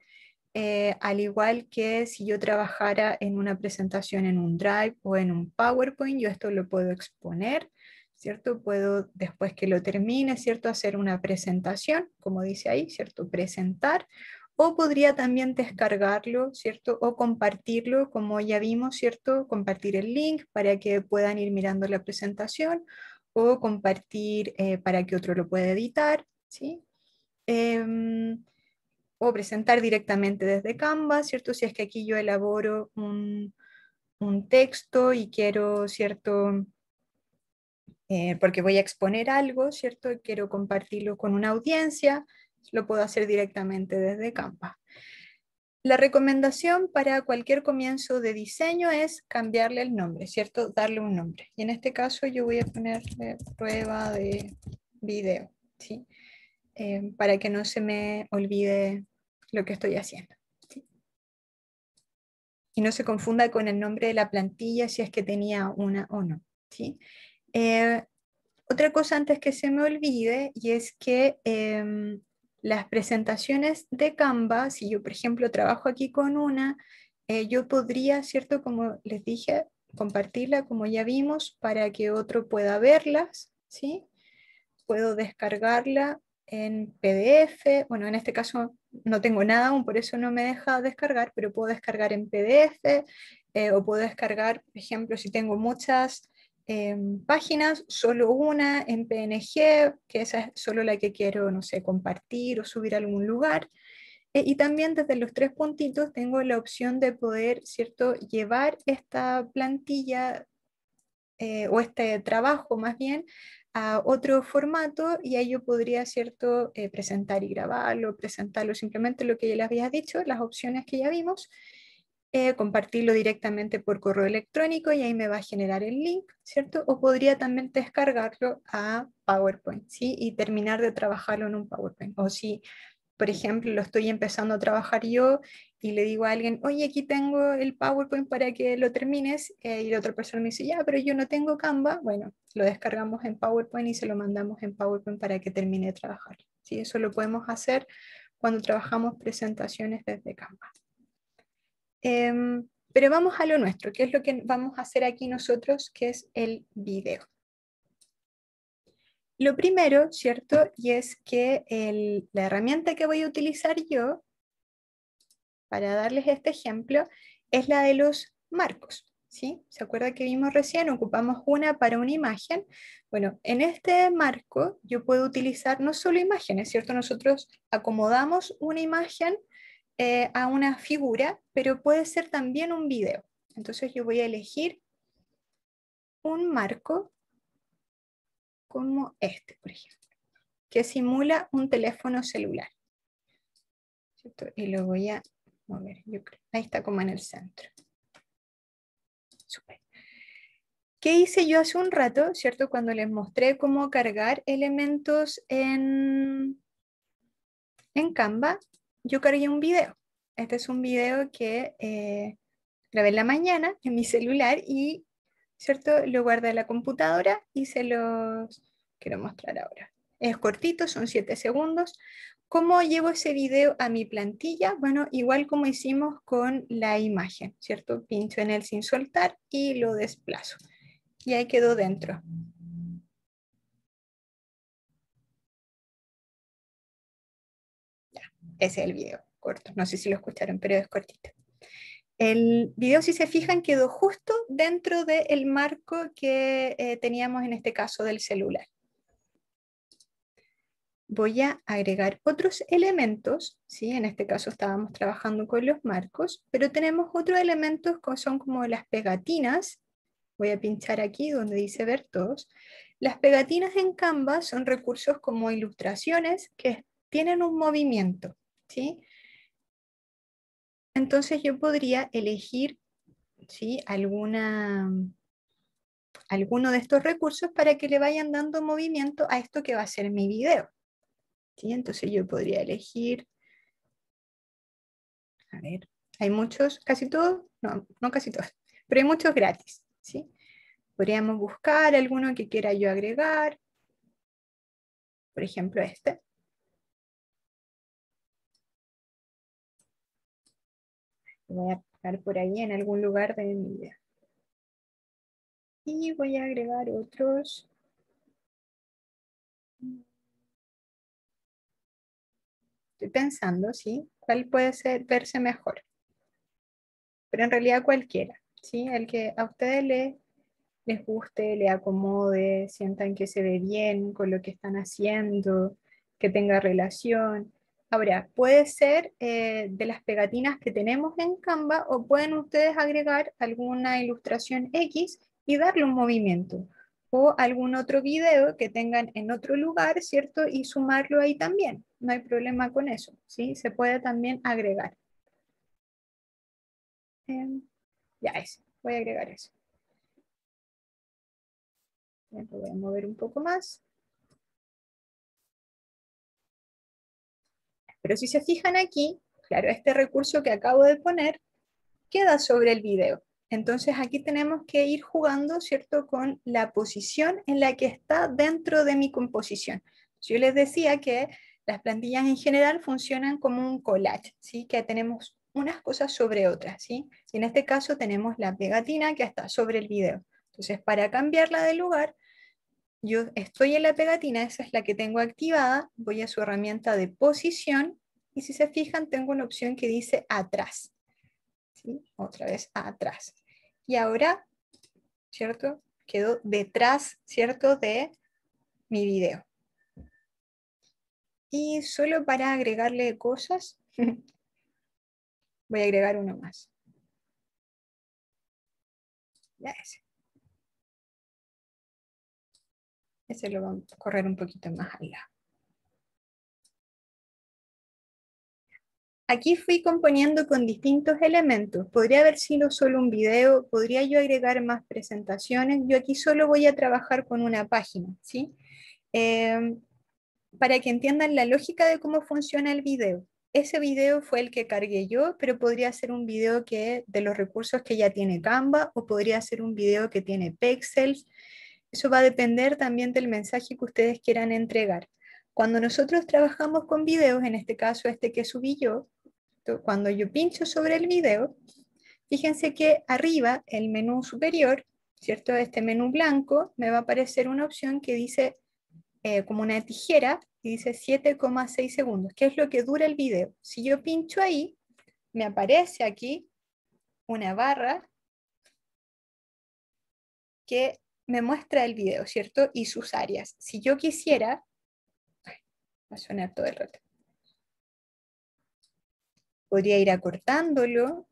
eh, al igual que si yo trabajara en una presentación en un Drive o en un PowerPoint, yo esto lo puedo exponer, ¿cierto? Puedo, después que lo termine, ¿cierto? Hacer una presentación, como dice ahí, ¿cierto? Presentar. O podría también descargarlo, ¿cierto? O compartirlo, como ya vimos, ¿cierto? Compartir el link para que puedan ir mirando la presentación o compartir eh, para que otro lo pueda editar, ¿sí? Eh, presentar directamente desde Canva, ¿cierto? Si es que aquí yo elaboro un, texto y quiero, ¿cierto? Eh, porque voy a exponer algo, ¿cierto? quiero compartirlo con una audiencia, lo puedo hacer directamente desde Canva. La recomendación para cualquier comienzo de diseño es cambiarle el nombre, ¿cierto? Darle un nombre. Y en este caso yo voy a poner prueba de video, eh, para que no se me olvide lo que estoy haciendo. Y no se confunda con el nombre de la plantilla si es que tenía una o no. Eh, otra cosa antes que se me olvide y es que em, las presentaciones de Canva, si yo por ejemplo trabajo aquí con una, eh, yo podría, ¿cierto? Como les dije, compartirla como ya vimos para que otro pueda verlas, ¿sí? Puedo descargarla en PDF, bueno, en este caso no tengo nada aún, por eso no me deja descargar, pero puedo descargar en PDF eh, o puedo descargar, por ejemplo, si tengo muchas em, páginas, solo una en PNG, que esa es solo la que quiero, no sé, compartir o subir a algún lugar. Eh, y también desde los tres puntitos tengo la opción de poder, ¿cierto?, llevar esta plantilla eh, o este trabajo más bien a otro formato y ahí yo podría, ¿cierto?, eh, presentar y grabarlo, presentarlo simplemente lo que ya les había dicho, las opciones que ya vimos, eh, compartirlo directamente por correo electrónico y ahí me va a generar el link, ¿cierto? O podría también descargarlo a PowerPoint, ¿sí? Y terminar de trabajarlo en un PowerPoint. O si por ejemplo, lo estoy empezando a trabajar yo y le digo a alguien, oye, aquí tengo el PowerPoint para que lo termines, eh, y la otra persona me dice, ya, pero yo no tengo Canva, bueno, lo descargamos en PowerPoint y se lo mandamos en PowerPoint para que termine de trabajar. Eso lo podemos hacer cuando trabajamos presentaciones desde Canva. Em, pero vamos a lo nuestro, que es lo que vamos a hacer aquí nosotros, que es el video. Lo primero, ¿cierto? Y es que la herramienta que voy a utilizar yo para darles este ejemplo es la de los marcos. ¿sí? ¿Se acuerda que vimos recién? Ocupamos una para una imagen. Bueno, en este marco yo puedo utilizar no solo imágenes, ¿cierto? Nosotros acomodamos una imagen eh, a una figura, pero puede ser también un video. Entonces yo voy a elegir un marco como este, por ejemplo, que simula un teléfono celular. Y lo voy a mover, Ahí está como en el centro. ¿Qué hice yo hace un rato, cierto? Cuando les mostré cómo cargar elementos en, en Canva, yo cargué un video. Este es un video que eh, grabé en la mañana en mi celular y ¿cierto? Lo guarda en la computadora y se los quiero mostrar ahora. Es cortito, son 7 segundos. ¿Cómo llevo ese video a mi plantilla? Bueno, igual como hicimos con la imagen, ¿cierto? Pincho en él sin soltar y lo desplazo. Y ahí quedó dentro. Ya, ese es el video corto. No sé si lo escucharon, pero es cortito. El video, si se fijan, quedó justo dentro del marco que eh, teníamos en este caso del celular. Voy a agregar otros elementos, ¿sí? en este caso estábamos trabajando con los marcos, pero tenemos otros elementos que son como las pegatinas. Voy a pinchar aquí donde dice ver todos. Las pegatinas en Canva son recursos como ilustraciones que tienen un movimiento. ¿sí? entonces yo podría elegir alguno de estos recursos para que le vayan dando movimiento a esto que va a ser mi video. Entonces yo podría elegir, a ver, hay muchos, casi todos, no, no casi todos, pero hay muchos gratis. Podríamos buscar alguno que quiera yo agregar, por ejemplo este. voy a pegar por ahí en algún lugar de mi vida. Y voy a agregar otros. Estoy pensando, ¿sí? ¿Cuál puede ser, verse mejor? Pero en realidad cualquiera, ¿sí? El que a ustedes les, les guste, le acomode, sientan que se ve bien con lo que están haciendo, que tenga relación Ahora, puede ser eh, de las pegatinas que tenemos en Canva o pueden ustedes agregar alguna ilustración X y darle un movimiento o algún otro video que tengan en otro lugar, ¿cierto? Y sumarlo ahí también. No hay problema con eso, ¿sí? Se puede también agregar. Em, ya es, voy a agregar eso. voy a mover un poco más. Pero si se fijan aquí, claro, este recurso que acabo de poner queda sobre el video. Entonces aquí tenemos que ir jugando, ¿cierto?, con la posición en la que está dentro de mi composición. Yo les decía que las plantillas en general funcionan como un collage, ¿sí? Que tenemos unas cosas sobre otras, ¿sí? Y en este caso tenemos la pegatina que está sobre el video. Entonces, para cambiarla de lugar, yo estoy en la pegatina, esa es la que tengo activada, voy a su herramienta de posición y si se fijan tengo una opción que dice atrás. Otra vez atrás. Y ahora, ¿cierto? Quedó detrás, ¿cierto? De mi video. Y solo para agregarle cosas, voy a agregar uno más. Ya es. se lo vamos a correr un poquito más al Aquí fui componiendo con distintos elementos. Podría haber sido solo un video, podría yo agregar más presentaciones. Yo aquí solo voy a trabajar con una página, ¿sí? Em, para que entiendan la lógica de cómo funciona el video. Ese video fue el que cargué yo, pero podría ser un video que de los recursos que ya tiene Canva o podría ser un video que tiene Pexels. Eso va a depender también del mensaje que ustedes quieran entregar. Cuando nosotros trabajamos con videos, en este caso este que subí yo, cuando yo pincho sobre el video, fíjense que arriba, el menú superior, ¿cierto? Este menú blanco, me va a aparecer una opción que dice eh, como una tijera y dice 7,6 segundos, que es lo que dura el video. Si yo pincho ahí, me aparece aquí una barra que me muestra el video, ¿cierto? Y sus áreas. Si yo quisiera, sonar todo el Podría ir acortándolo.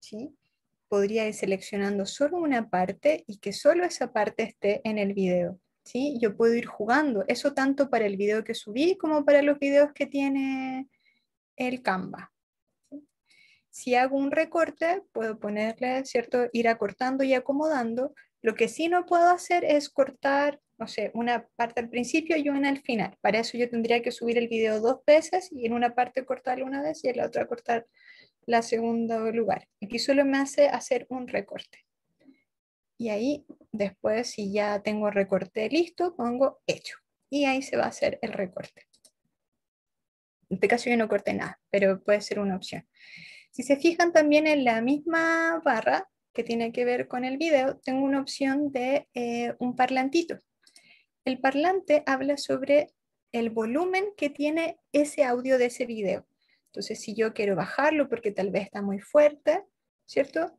¿Sí? Podría ir seleccionando solo una parte y que solo esa parte esté en el video. ¿Sí? Yo puedo ir jugando, eso tanto para el video que subí como para los videos que tiene el Canva si hago un recorte, puedo ponerle, ¿cierto? Ir acortando y acomodando. Lo que sí no puedo hacer es cortar, no sé, una parte al principio y una al final. Para eso yo tendría que subir el video dos veces y en una parte cortar una vez y en la otra cortar la segunda lugar. Aquí solo me hace hacer un recorte. Y ahí después, si ya tengo recorte listo, pongo hecho. Y ahí se va a hacer el recorte. En este caso yo no corté nada, pero puede ser una opción. Si se fijan también en la misma barra que tiene que ver con el video, tengo una opción de eh, un parlantito. El parlante habla sobre el volumen que tiene ese audio de ese video. Entonces, si yo quiero bajarlo porque tal vez está muy fuerte, ¿cierto?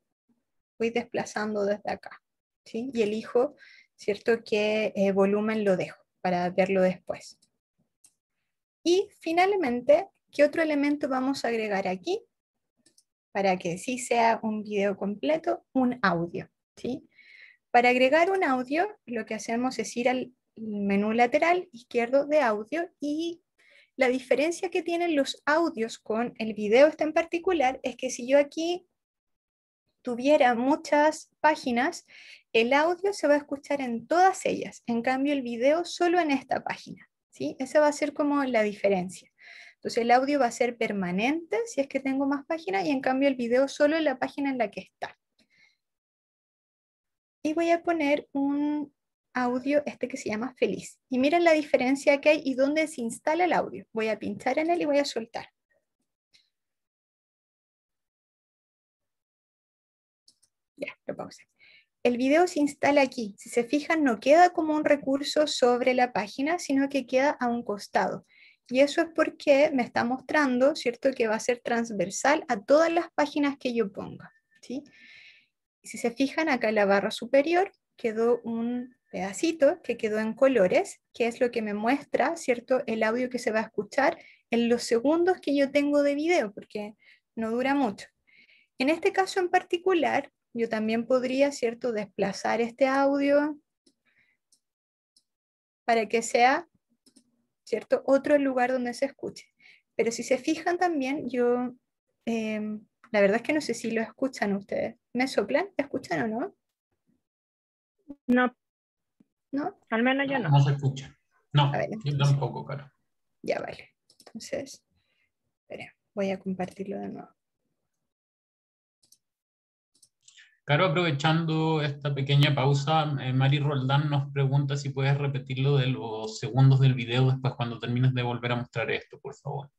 Voy desplazando desde acá, ¿sí? Y elijo, ¿cierto? ¿Qué eh, volumen lo dejo para verlo después? Y finalmente, ¿qué otro elemento vamos a agregar aquí? para que sí sea un video completo, un audio. ¿sí? Para agregar un audio, lo que hacemos es ir al menú lateral izquierdo de audio y la diferencia que tienen los audios con el video este en particular es que si yo aquí tuviera muchas páginas, el audio se va a escuchar en todas ellas, en cambio el video solo en esta página. ¿sí? Esa va a ser como la diferencia. Entonces el audio va a ser permanente si es que tengo más páginas y en cambio el video solo en la página en la que está. Y voy a poner un audio, este que se llama Feliz. Y miren la diferencia que hay y dónde se instala el audio. Voy a pinchar en él y voy a soltar. Ya, lo El video se instala aquí. Si se fijan, no queda como un recurso sobre la página, sino que queda a un costado. Y eso es porque me está mostrando, ¿cierto?, que va a ser transversal a todas las páginas que yo ponga. ¿sí? Si se fijan acá en la barra superior, quedó un pedacito que quedó en colores, que es lo que me muestra, ¿cierto?, el audio que se va a escuchar en los segundos que yo tengo de video, porque no dura mucho. En este caso en particular, yo también podría, ¿cierto?, desplazar este audio para que sea ¿cierto? Otro lugar donde se escuche. Pero si se fijan también, yo, em, la verdad es que no sé si lo escuchan ustedes. ¿Me soplan? ¿Escuchan o no? No. ¿No? Al menos yo no. No, se escucha. No, ah, yo tampoco, Ya vale. Entonces, voy a compartirlo de nuevo. Caro, aprovechando esta pequeña pausa, eh, Mari Roldán nos pregunta si puedes repetirlo de los segundos del video después cuando termines de volver a mostrar esto, por favor.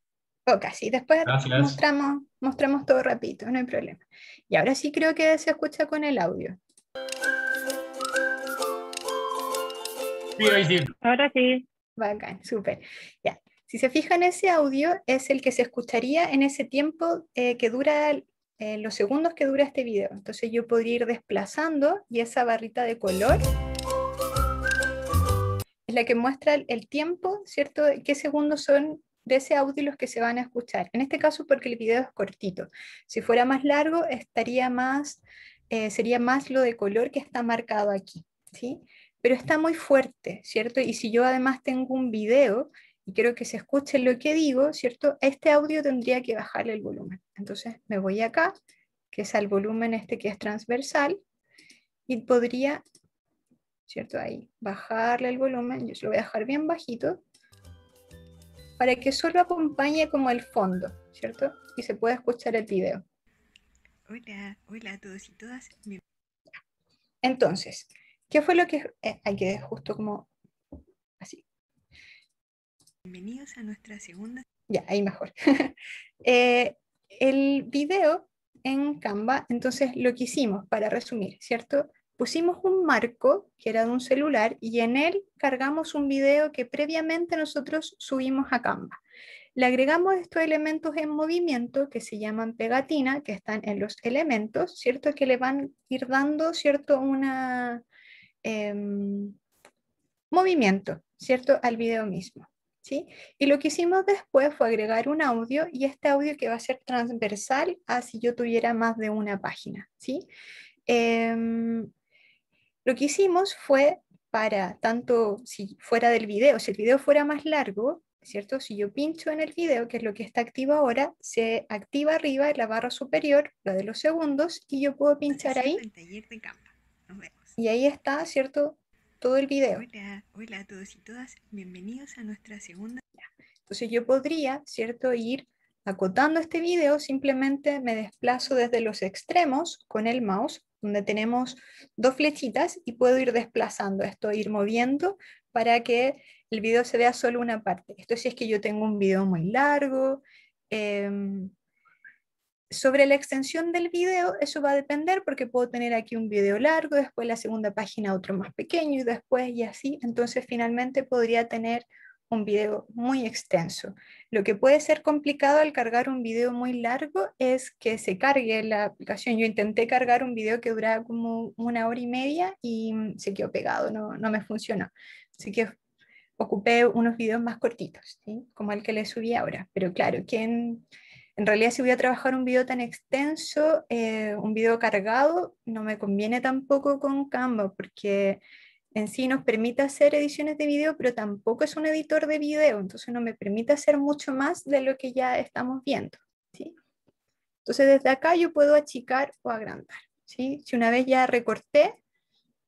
Ok, sí, después mostramos, mostramos todo rapidito, no hay problema. Y ahora sí creo que se escucha con el audio. Sí, ahí sí. Ahora sí. Bacán, súper. Si se fijan, ese audio es el que se escucharía en ese tiempo eh, que dura los segundos que dura este video. Entonces yo podría ir desplazando y esa barrita de color es la que muestra el tiempo, ¿cierto? ¿Qué segundos son de ese audio los que se van a escuchar? En este caso porque el video es cortito. Si fuera más largo, estaría más, eh, sería más lo de color que está marcado aquí, ¿sí? Pero está muy fuerte, ¿cierto? Y si yo además tengo un video y quiero que se escuche lo que digo, ¿cierto? este audio tendría que bajarle el volumen. Entonces me voy acá, que es al volumen este que es transversal, y podría, ¿cierto? Ahí, bajarle el volumen, yo lo voy a dejar bien bajito, para que solo acompañe como el fondo, ¿cierto? Y se pueda escuchar el video. Hola, hola a todos y todas. Entonces, ¿qué fue lo que... Eh, hay que justo como Bienvenidos a nuestra segunda. Ya, ahí mejor. Eh, el video en Canva, entonces lo que hicimos, para resumir, ¿cierto? Pusimos un marco que era de un celular y en él cargamos un video que previamente nosotros subimos a Canva. Le agregamos estos elementos en movimiento que se llaman pegatina, que están en los elementos, ¿cierto? Que le van a ir dando, ¿cierto? Una em, movimiento, ¿cierto? Al video mismo. Y lo que hicimos después fue agregar un audio y este audio que va a ser transversal a si yo tuviera más de una página, ¿sí? Em, lo que hicimos fue para tanto si fuera del video, si el video fuera más largo, ¿cierto? Si yo pincho en el video, que es lo que está activo ahora, se activa arriba en la barra superior, la de los segundos, y yo puedo pinchar ahí. Y ahí está, ¿cierto? el video. Hola, a todos y todas, bienvenidos a nuestra segunda. Entonces yo podría, ¿cierto?, ir acotando este video, simplemente me desplazo desde los extremos con el mouse, donde tenemos dos flechitas y puedo ir desplazando esto, ir moviendo para que el video se vea solo una parte. Esto si es que yo tengo un video muy largo. Em, sobre la extensión del video, eso va a depender porque puedo tener aquí un video largo, después la segunda página otro más pequeño y después y así. Entonces finalmente podría tener un video muy extenso. Lo que puede ser complicado al cargar un video muy largo es que se cargue la aplicación. Yo intenté cargar un video que duraba como una hora y media y mm, se quedó pegado, no, no me funcionó. Así que ocupé unos videos más cortitos, como el que le subí ahora. Pero claro, ¿quién... En realidad, si voy a trabajar un video tan extenso, eh, un video cargado, no me conviene tampoco con Canva, porque en sí nos permite hacer ediciones de video, pero tampoco es un editor de video, entonces no me permite hacer mucho más de lo que ya estamos viendo. Entonces desde acá yo puedo achicar o agrandar. ¿sí? Si una vez ya recorté,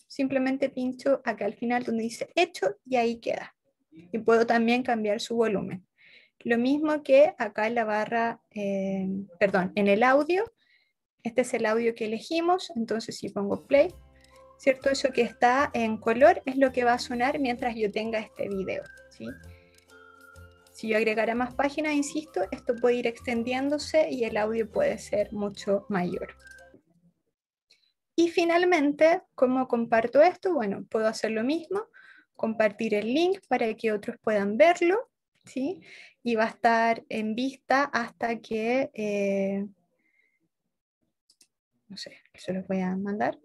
simplemente pincho acá al final donde dice hecho y ahí queda. Y puedo también cambiar su volumen. Lo mismo que acá en la barra, eh, perdón, en el audio. Este es el audio que elegimos, entonces si pongo play, ¿cierto? Eso que está en color es lo que va a sonar mientras yo tenga este video, ¿sí? Si yo agregara más páginas, insisto, esto puede ir extendiéndose y el audio puede ser mucho mayor. Y finalmente, ¿cómo comparto esto? Bueno, puedo hacer lo mismo, compartir el link para que otros puedan verlo ¿sí? y va a estar en vista hasta que, eh, no sé, se los voy a mandar.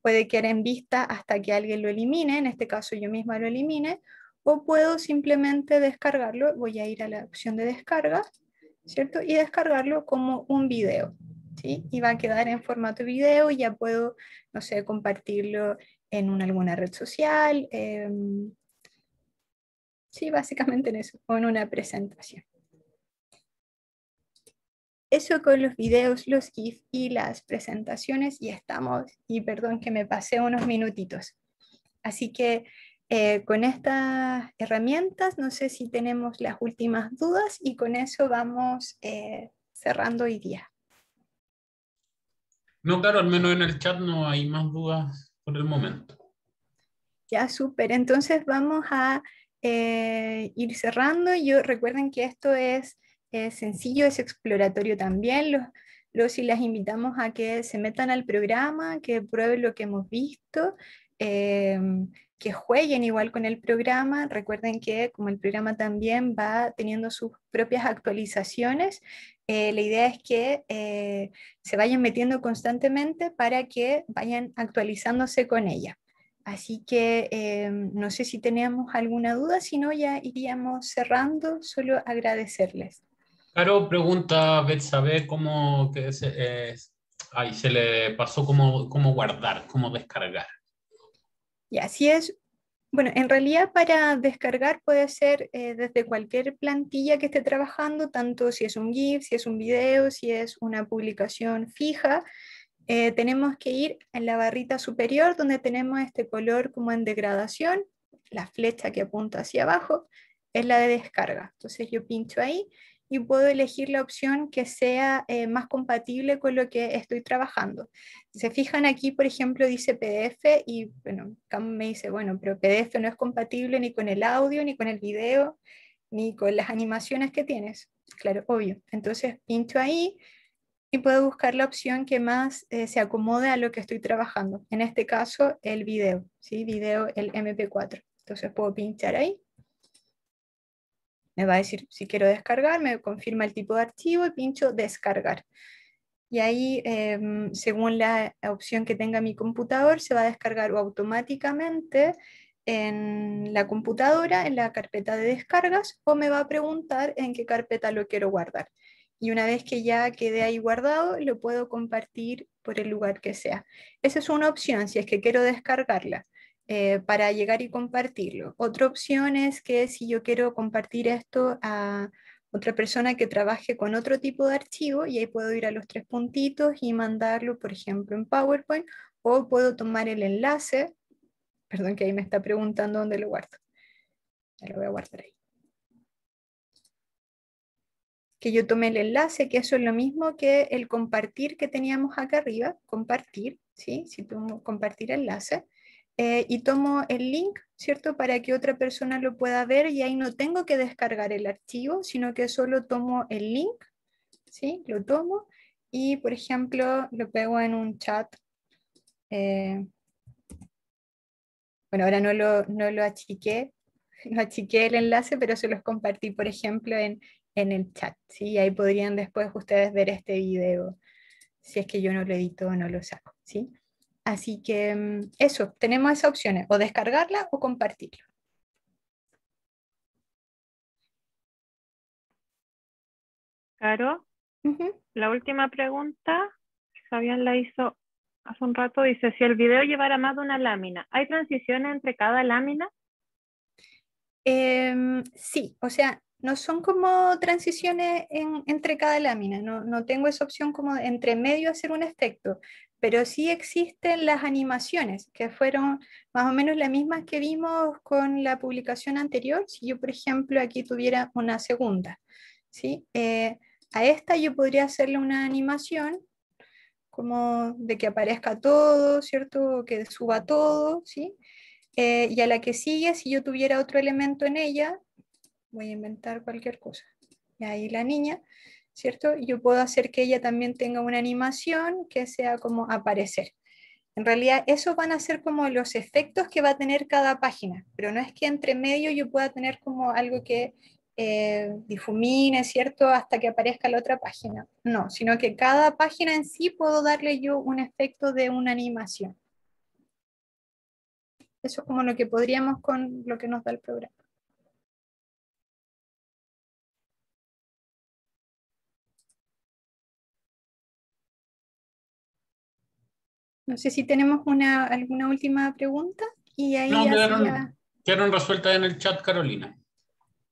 Puede quedar en vista hasta que alguien lo elimine, en este caso yo misma lo elimine, o puedo simplemente descargarlo, voy a ir a la opción de descarga, ¿cierto? Y descargarlo como un video, ¿sí? Y va a quedar en formato video, ya puedo, no sé, compartirlo en alguna red social, em, Sí, básicamente en eso, con una presentación. Eso con los videos, los GIF y las presentaciones y estamos, y perdón que me pasé unos minutitos. Así que eh, con estas herramientas, no sé si tenemos las últimas dudas y con eso vamos eh, cerrando hoy día. No, claro, al menos en el chat no hay más dudas por el momento. Ya, súper. Entonces vamos a eh, ir cerrando. Yo recuerden que esto es, sencillo, es exploratorio también. Los, y las invitamos a que se metan al programa, que prueben lo que hemos visto, eh, que jueguen igual con el programa. Recuerden que como el programa también va teniendo sus propias actualizaciones, eh, la idea es que se vayan metiendo constantemente para que vayan actualizándose con ella. Así que em, no sé si teníamos alguna duda, si no ya iríamos cerrando, solo agradecerles. Claro, pregunta Betsabe cómo que se, eh, se le pasó cómo, cómo guardar, cómo descargar. Y así es. Bueno, en realidad para descargar puede ser eh, desde cualquier plantilla que esté trabajando, tanto si es un GIF, si es un video, si es una publicación fija. Eh, tenemos que ir en la barrita superior donde tenemos este color como en degradación, la flecha que apunta hacia abajo es la de descarga. Entonces yo pincho ahí y puedo elegir la opción que sea eh, más compatible con lo que estoy trabajando. Si se fijan aquí, por ejemplo, dice PDF y bueno, Cam me dice, bueno, pero PDF no es compatible ni con el audio, ni con el video, ni con las animaciones que tienes. Claro, obvio. Entonces pincho ahí, y puedo buscar la opción que más eh, se acomode a lo que estoy trabajando. En este caso, el video, ¿sí? Video, el MP4. Entonces puedo pinchar ahí. Me va a decir si quiero descargar, me confirma el tipo de archivo y pincho descargar. Y ahí, em, según la opción que tenga mi computador, se va a descargar automáticamente en la computadora, en la carpeta de descargas, o me va a preguntar en qué carpeta lo quiero guardar y una vez que ya quede ahí guardado, lo puedo compartir por el lugar que sea. Esa es una opción si es que quiero descargarla eh, para llegar y compartirlo. Otra opción es que si yo quiero compartir esto a otra persona que trabaje con otro tipo de archivo y ahí puedo ir a los tres puntitos y mandarlo, por ejemplo, en PowerPoint o puedo tomar el enlace, perdón que ahí me está preguntando dónde lo guardo. Ya lo voy a guardar ahí que yo tomé el enlace, que eso es lo mismo que el compartir que teníamos acá arriba, compartir, ¿sí? Si tú compartir enlace, eh, y tomo el link, ¿cierto? Para que otra persona lo pueda ver y ahí no tengo que descargar el archivo, sino que solo tomo el link, ¿sí? Lo tomo y, por ejemplo, lo pego en un chat. Eh, bueno, ahora no lo, no lo achiqué, no achiqué el enlace, pero se los compartí, por ejemplo, en, en el chat, ¿sí? Y ahí podrían después ustedes ver este video, si es que yo no lo edito o no lo saco, ¿sí? Así que mm, eso, tenemos esas opciones, o descargarla o compartirla. Claro la última pregunta, Fabián la hizo hace un rato, dice, si el video llevara más de una lámina, ¿hay transiciones entre cada lámina? Em, sí, o sea, no son como transiciones entre cada lámina, no, tengo esa opción como entre medio hacer un efecto, pero sí existen las animaciones, que fueron más o menos las mismas que vimos con la publicación anterior, si yo por ejemplo aquí tuviera una segunda, ¿sí? Eh, a esta yo podría hacerle una animación como de que aparezca todo, ¿cierto? Que suba todo, ¿sí? Eh, y a la que sigue, si yo tuviera otro elemento en ella, voy a inventar cualquier cosa. Y ahí la niña, ¿cierto? Yo puedo hacer que ella también tenga una animación que sea como aparecer. En realidad, esos van a ser como los efectos que va a tener cada página, pero no es que entre medio yo pueda tener como algo que eh, difumine, ¿cierto? Hasta que aparezca la otra página. No, sino que cada página en sí puedo darle yo un efecto de una animación. Eso es como lo que podríamos con lo que nos da el programa. No sé si tenemos una, alguna última pregunta. Y ahí no, quedaron, en el chat, Carolina.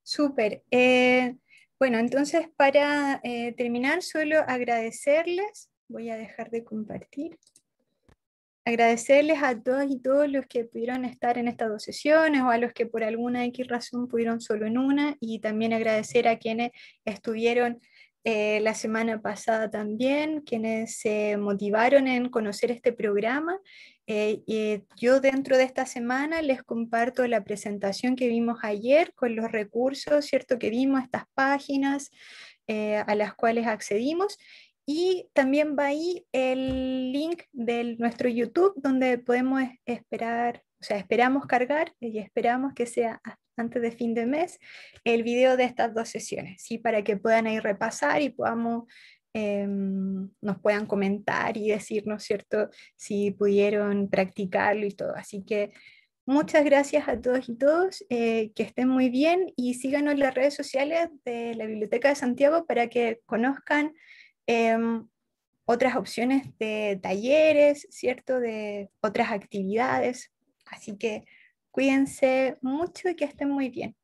Súper. Eh, bueno, entonces para eh, terminar, solo agradecerles, voy a dejar de compartir, agradecerles a todos y todos los que pudieron estar en estas dos sesiones o a los que por alguna X razón pudieron solo en una y también agradecer a quienes estuvieron eh, la semana pasada también, quienes se motivaron en conocer este programa. Eh, y yo dentro de esta semana les comparto la presentación que vimos ayer con los recursos, ¿cierto? Que vimos estas páginas eh, a las cuales accedimos. Y también va ahí el link de nuestro YouTube donde podemos esperar o sea, esperamos cargar y esperamos que sea antes de fin de mes el video de estas dos sesiones, ¿sí? para que puedan ahí repasar y podamos, em, nos puedan comentar y decirnos, ¿cierto?, si pudieron practicarlo y todo. Así que muchas gracias a todos y todas, eh, que estén muy bien y síganos en las redes sociales de la Biblioteca de Santiago para que conozcan. Em, otras opciones de talleres, ¿cierto? De otras actividades Así que cuídense mucho y que estén muy bien.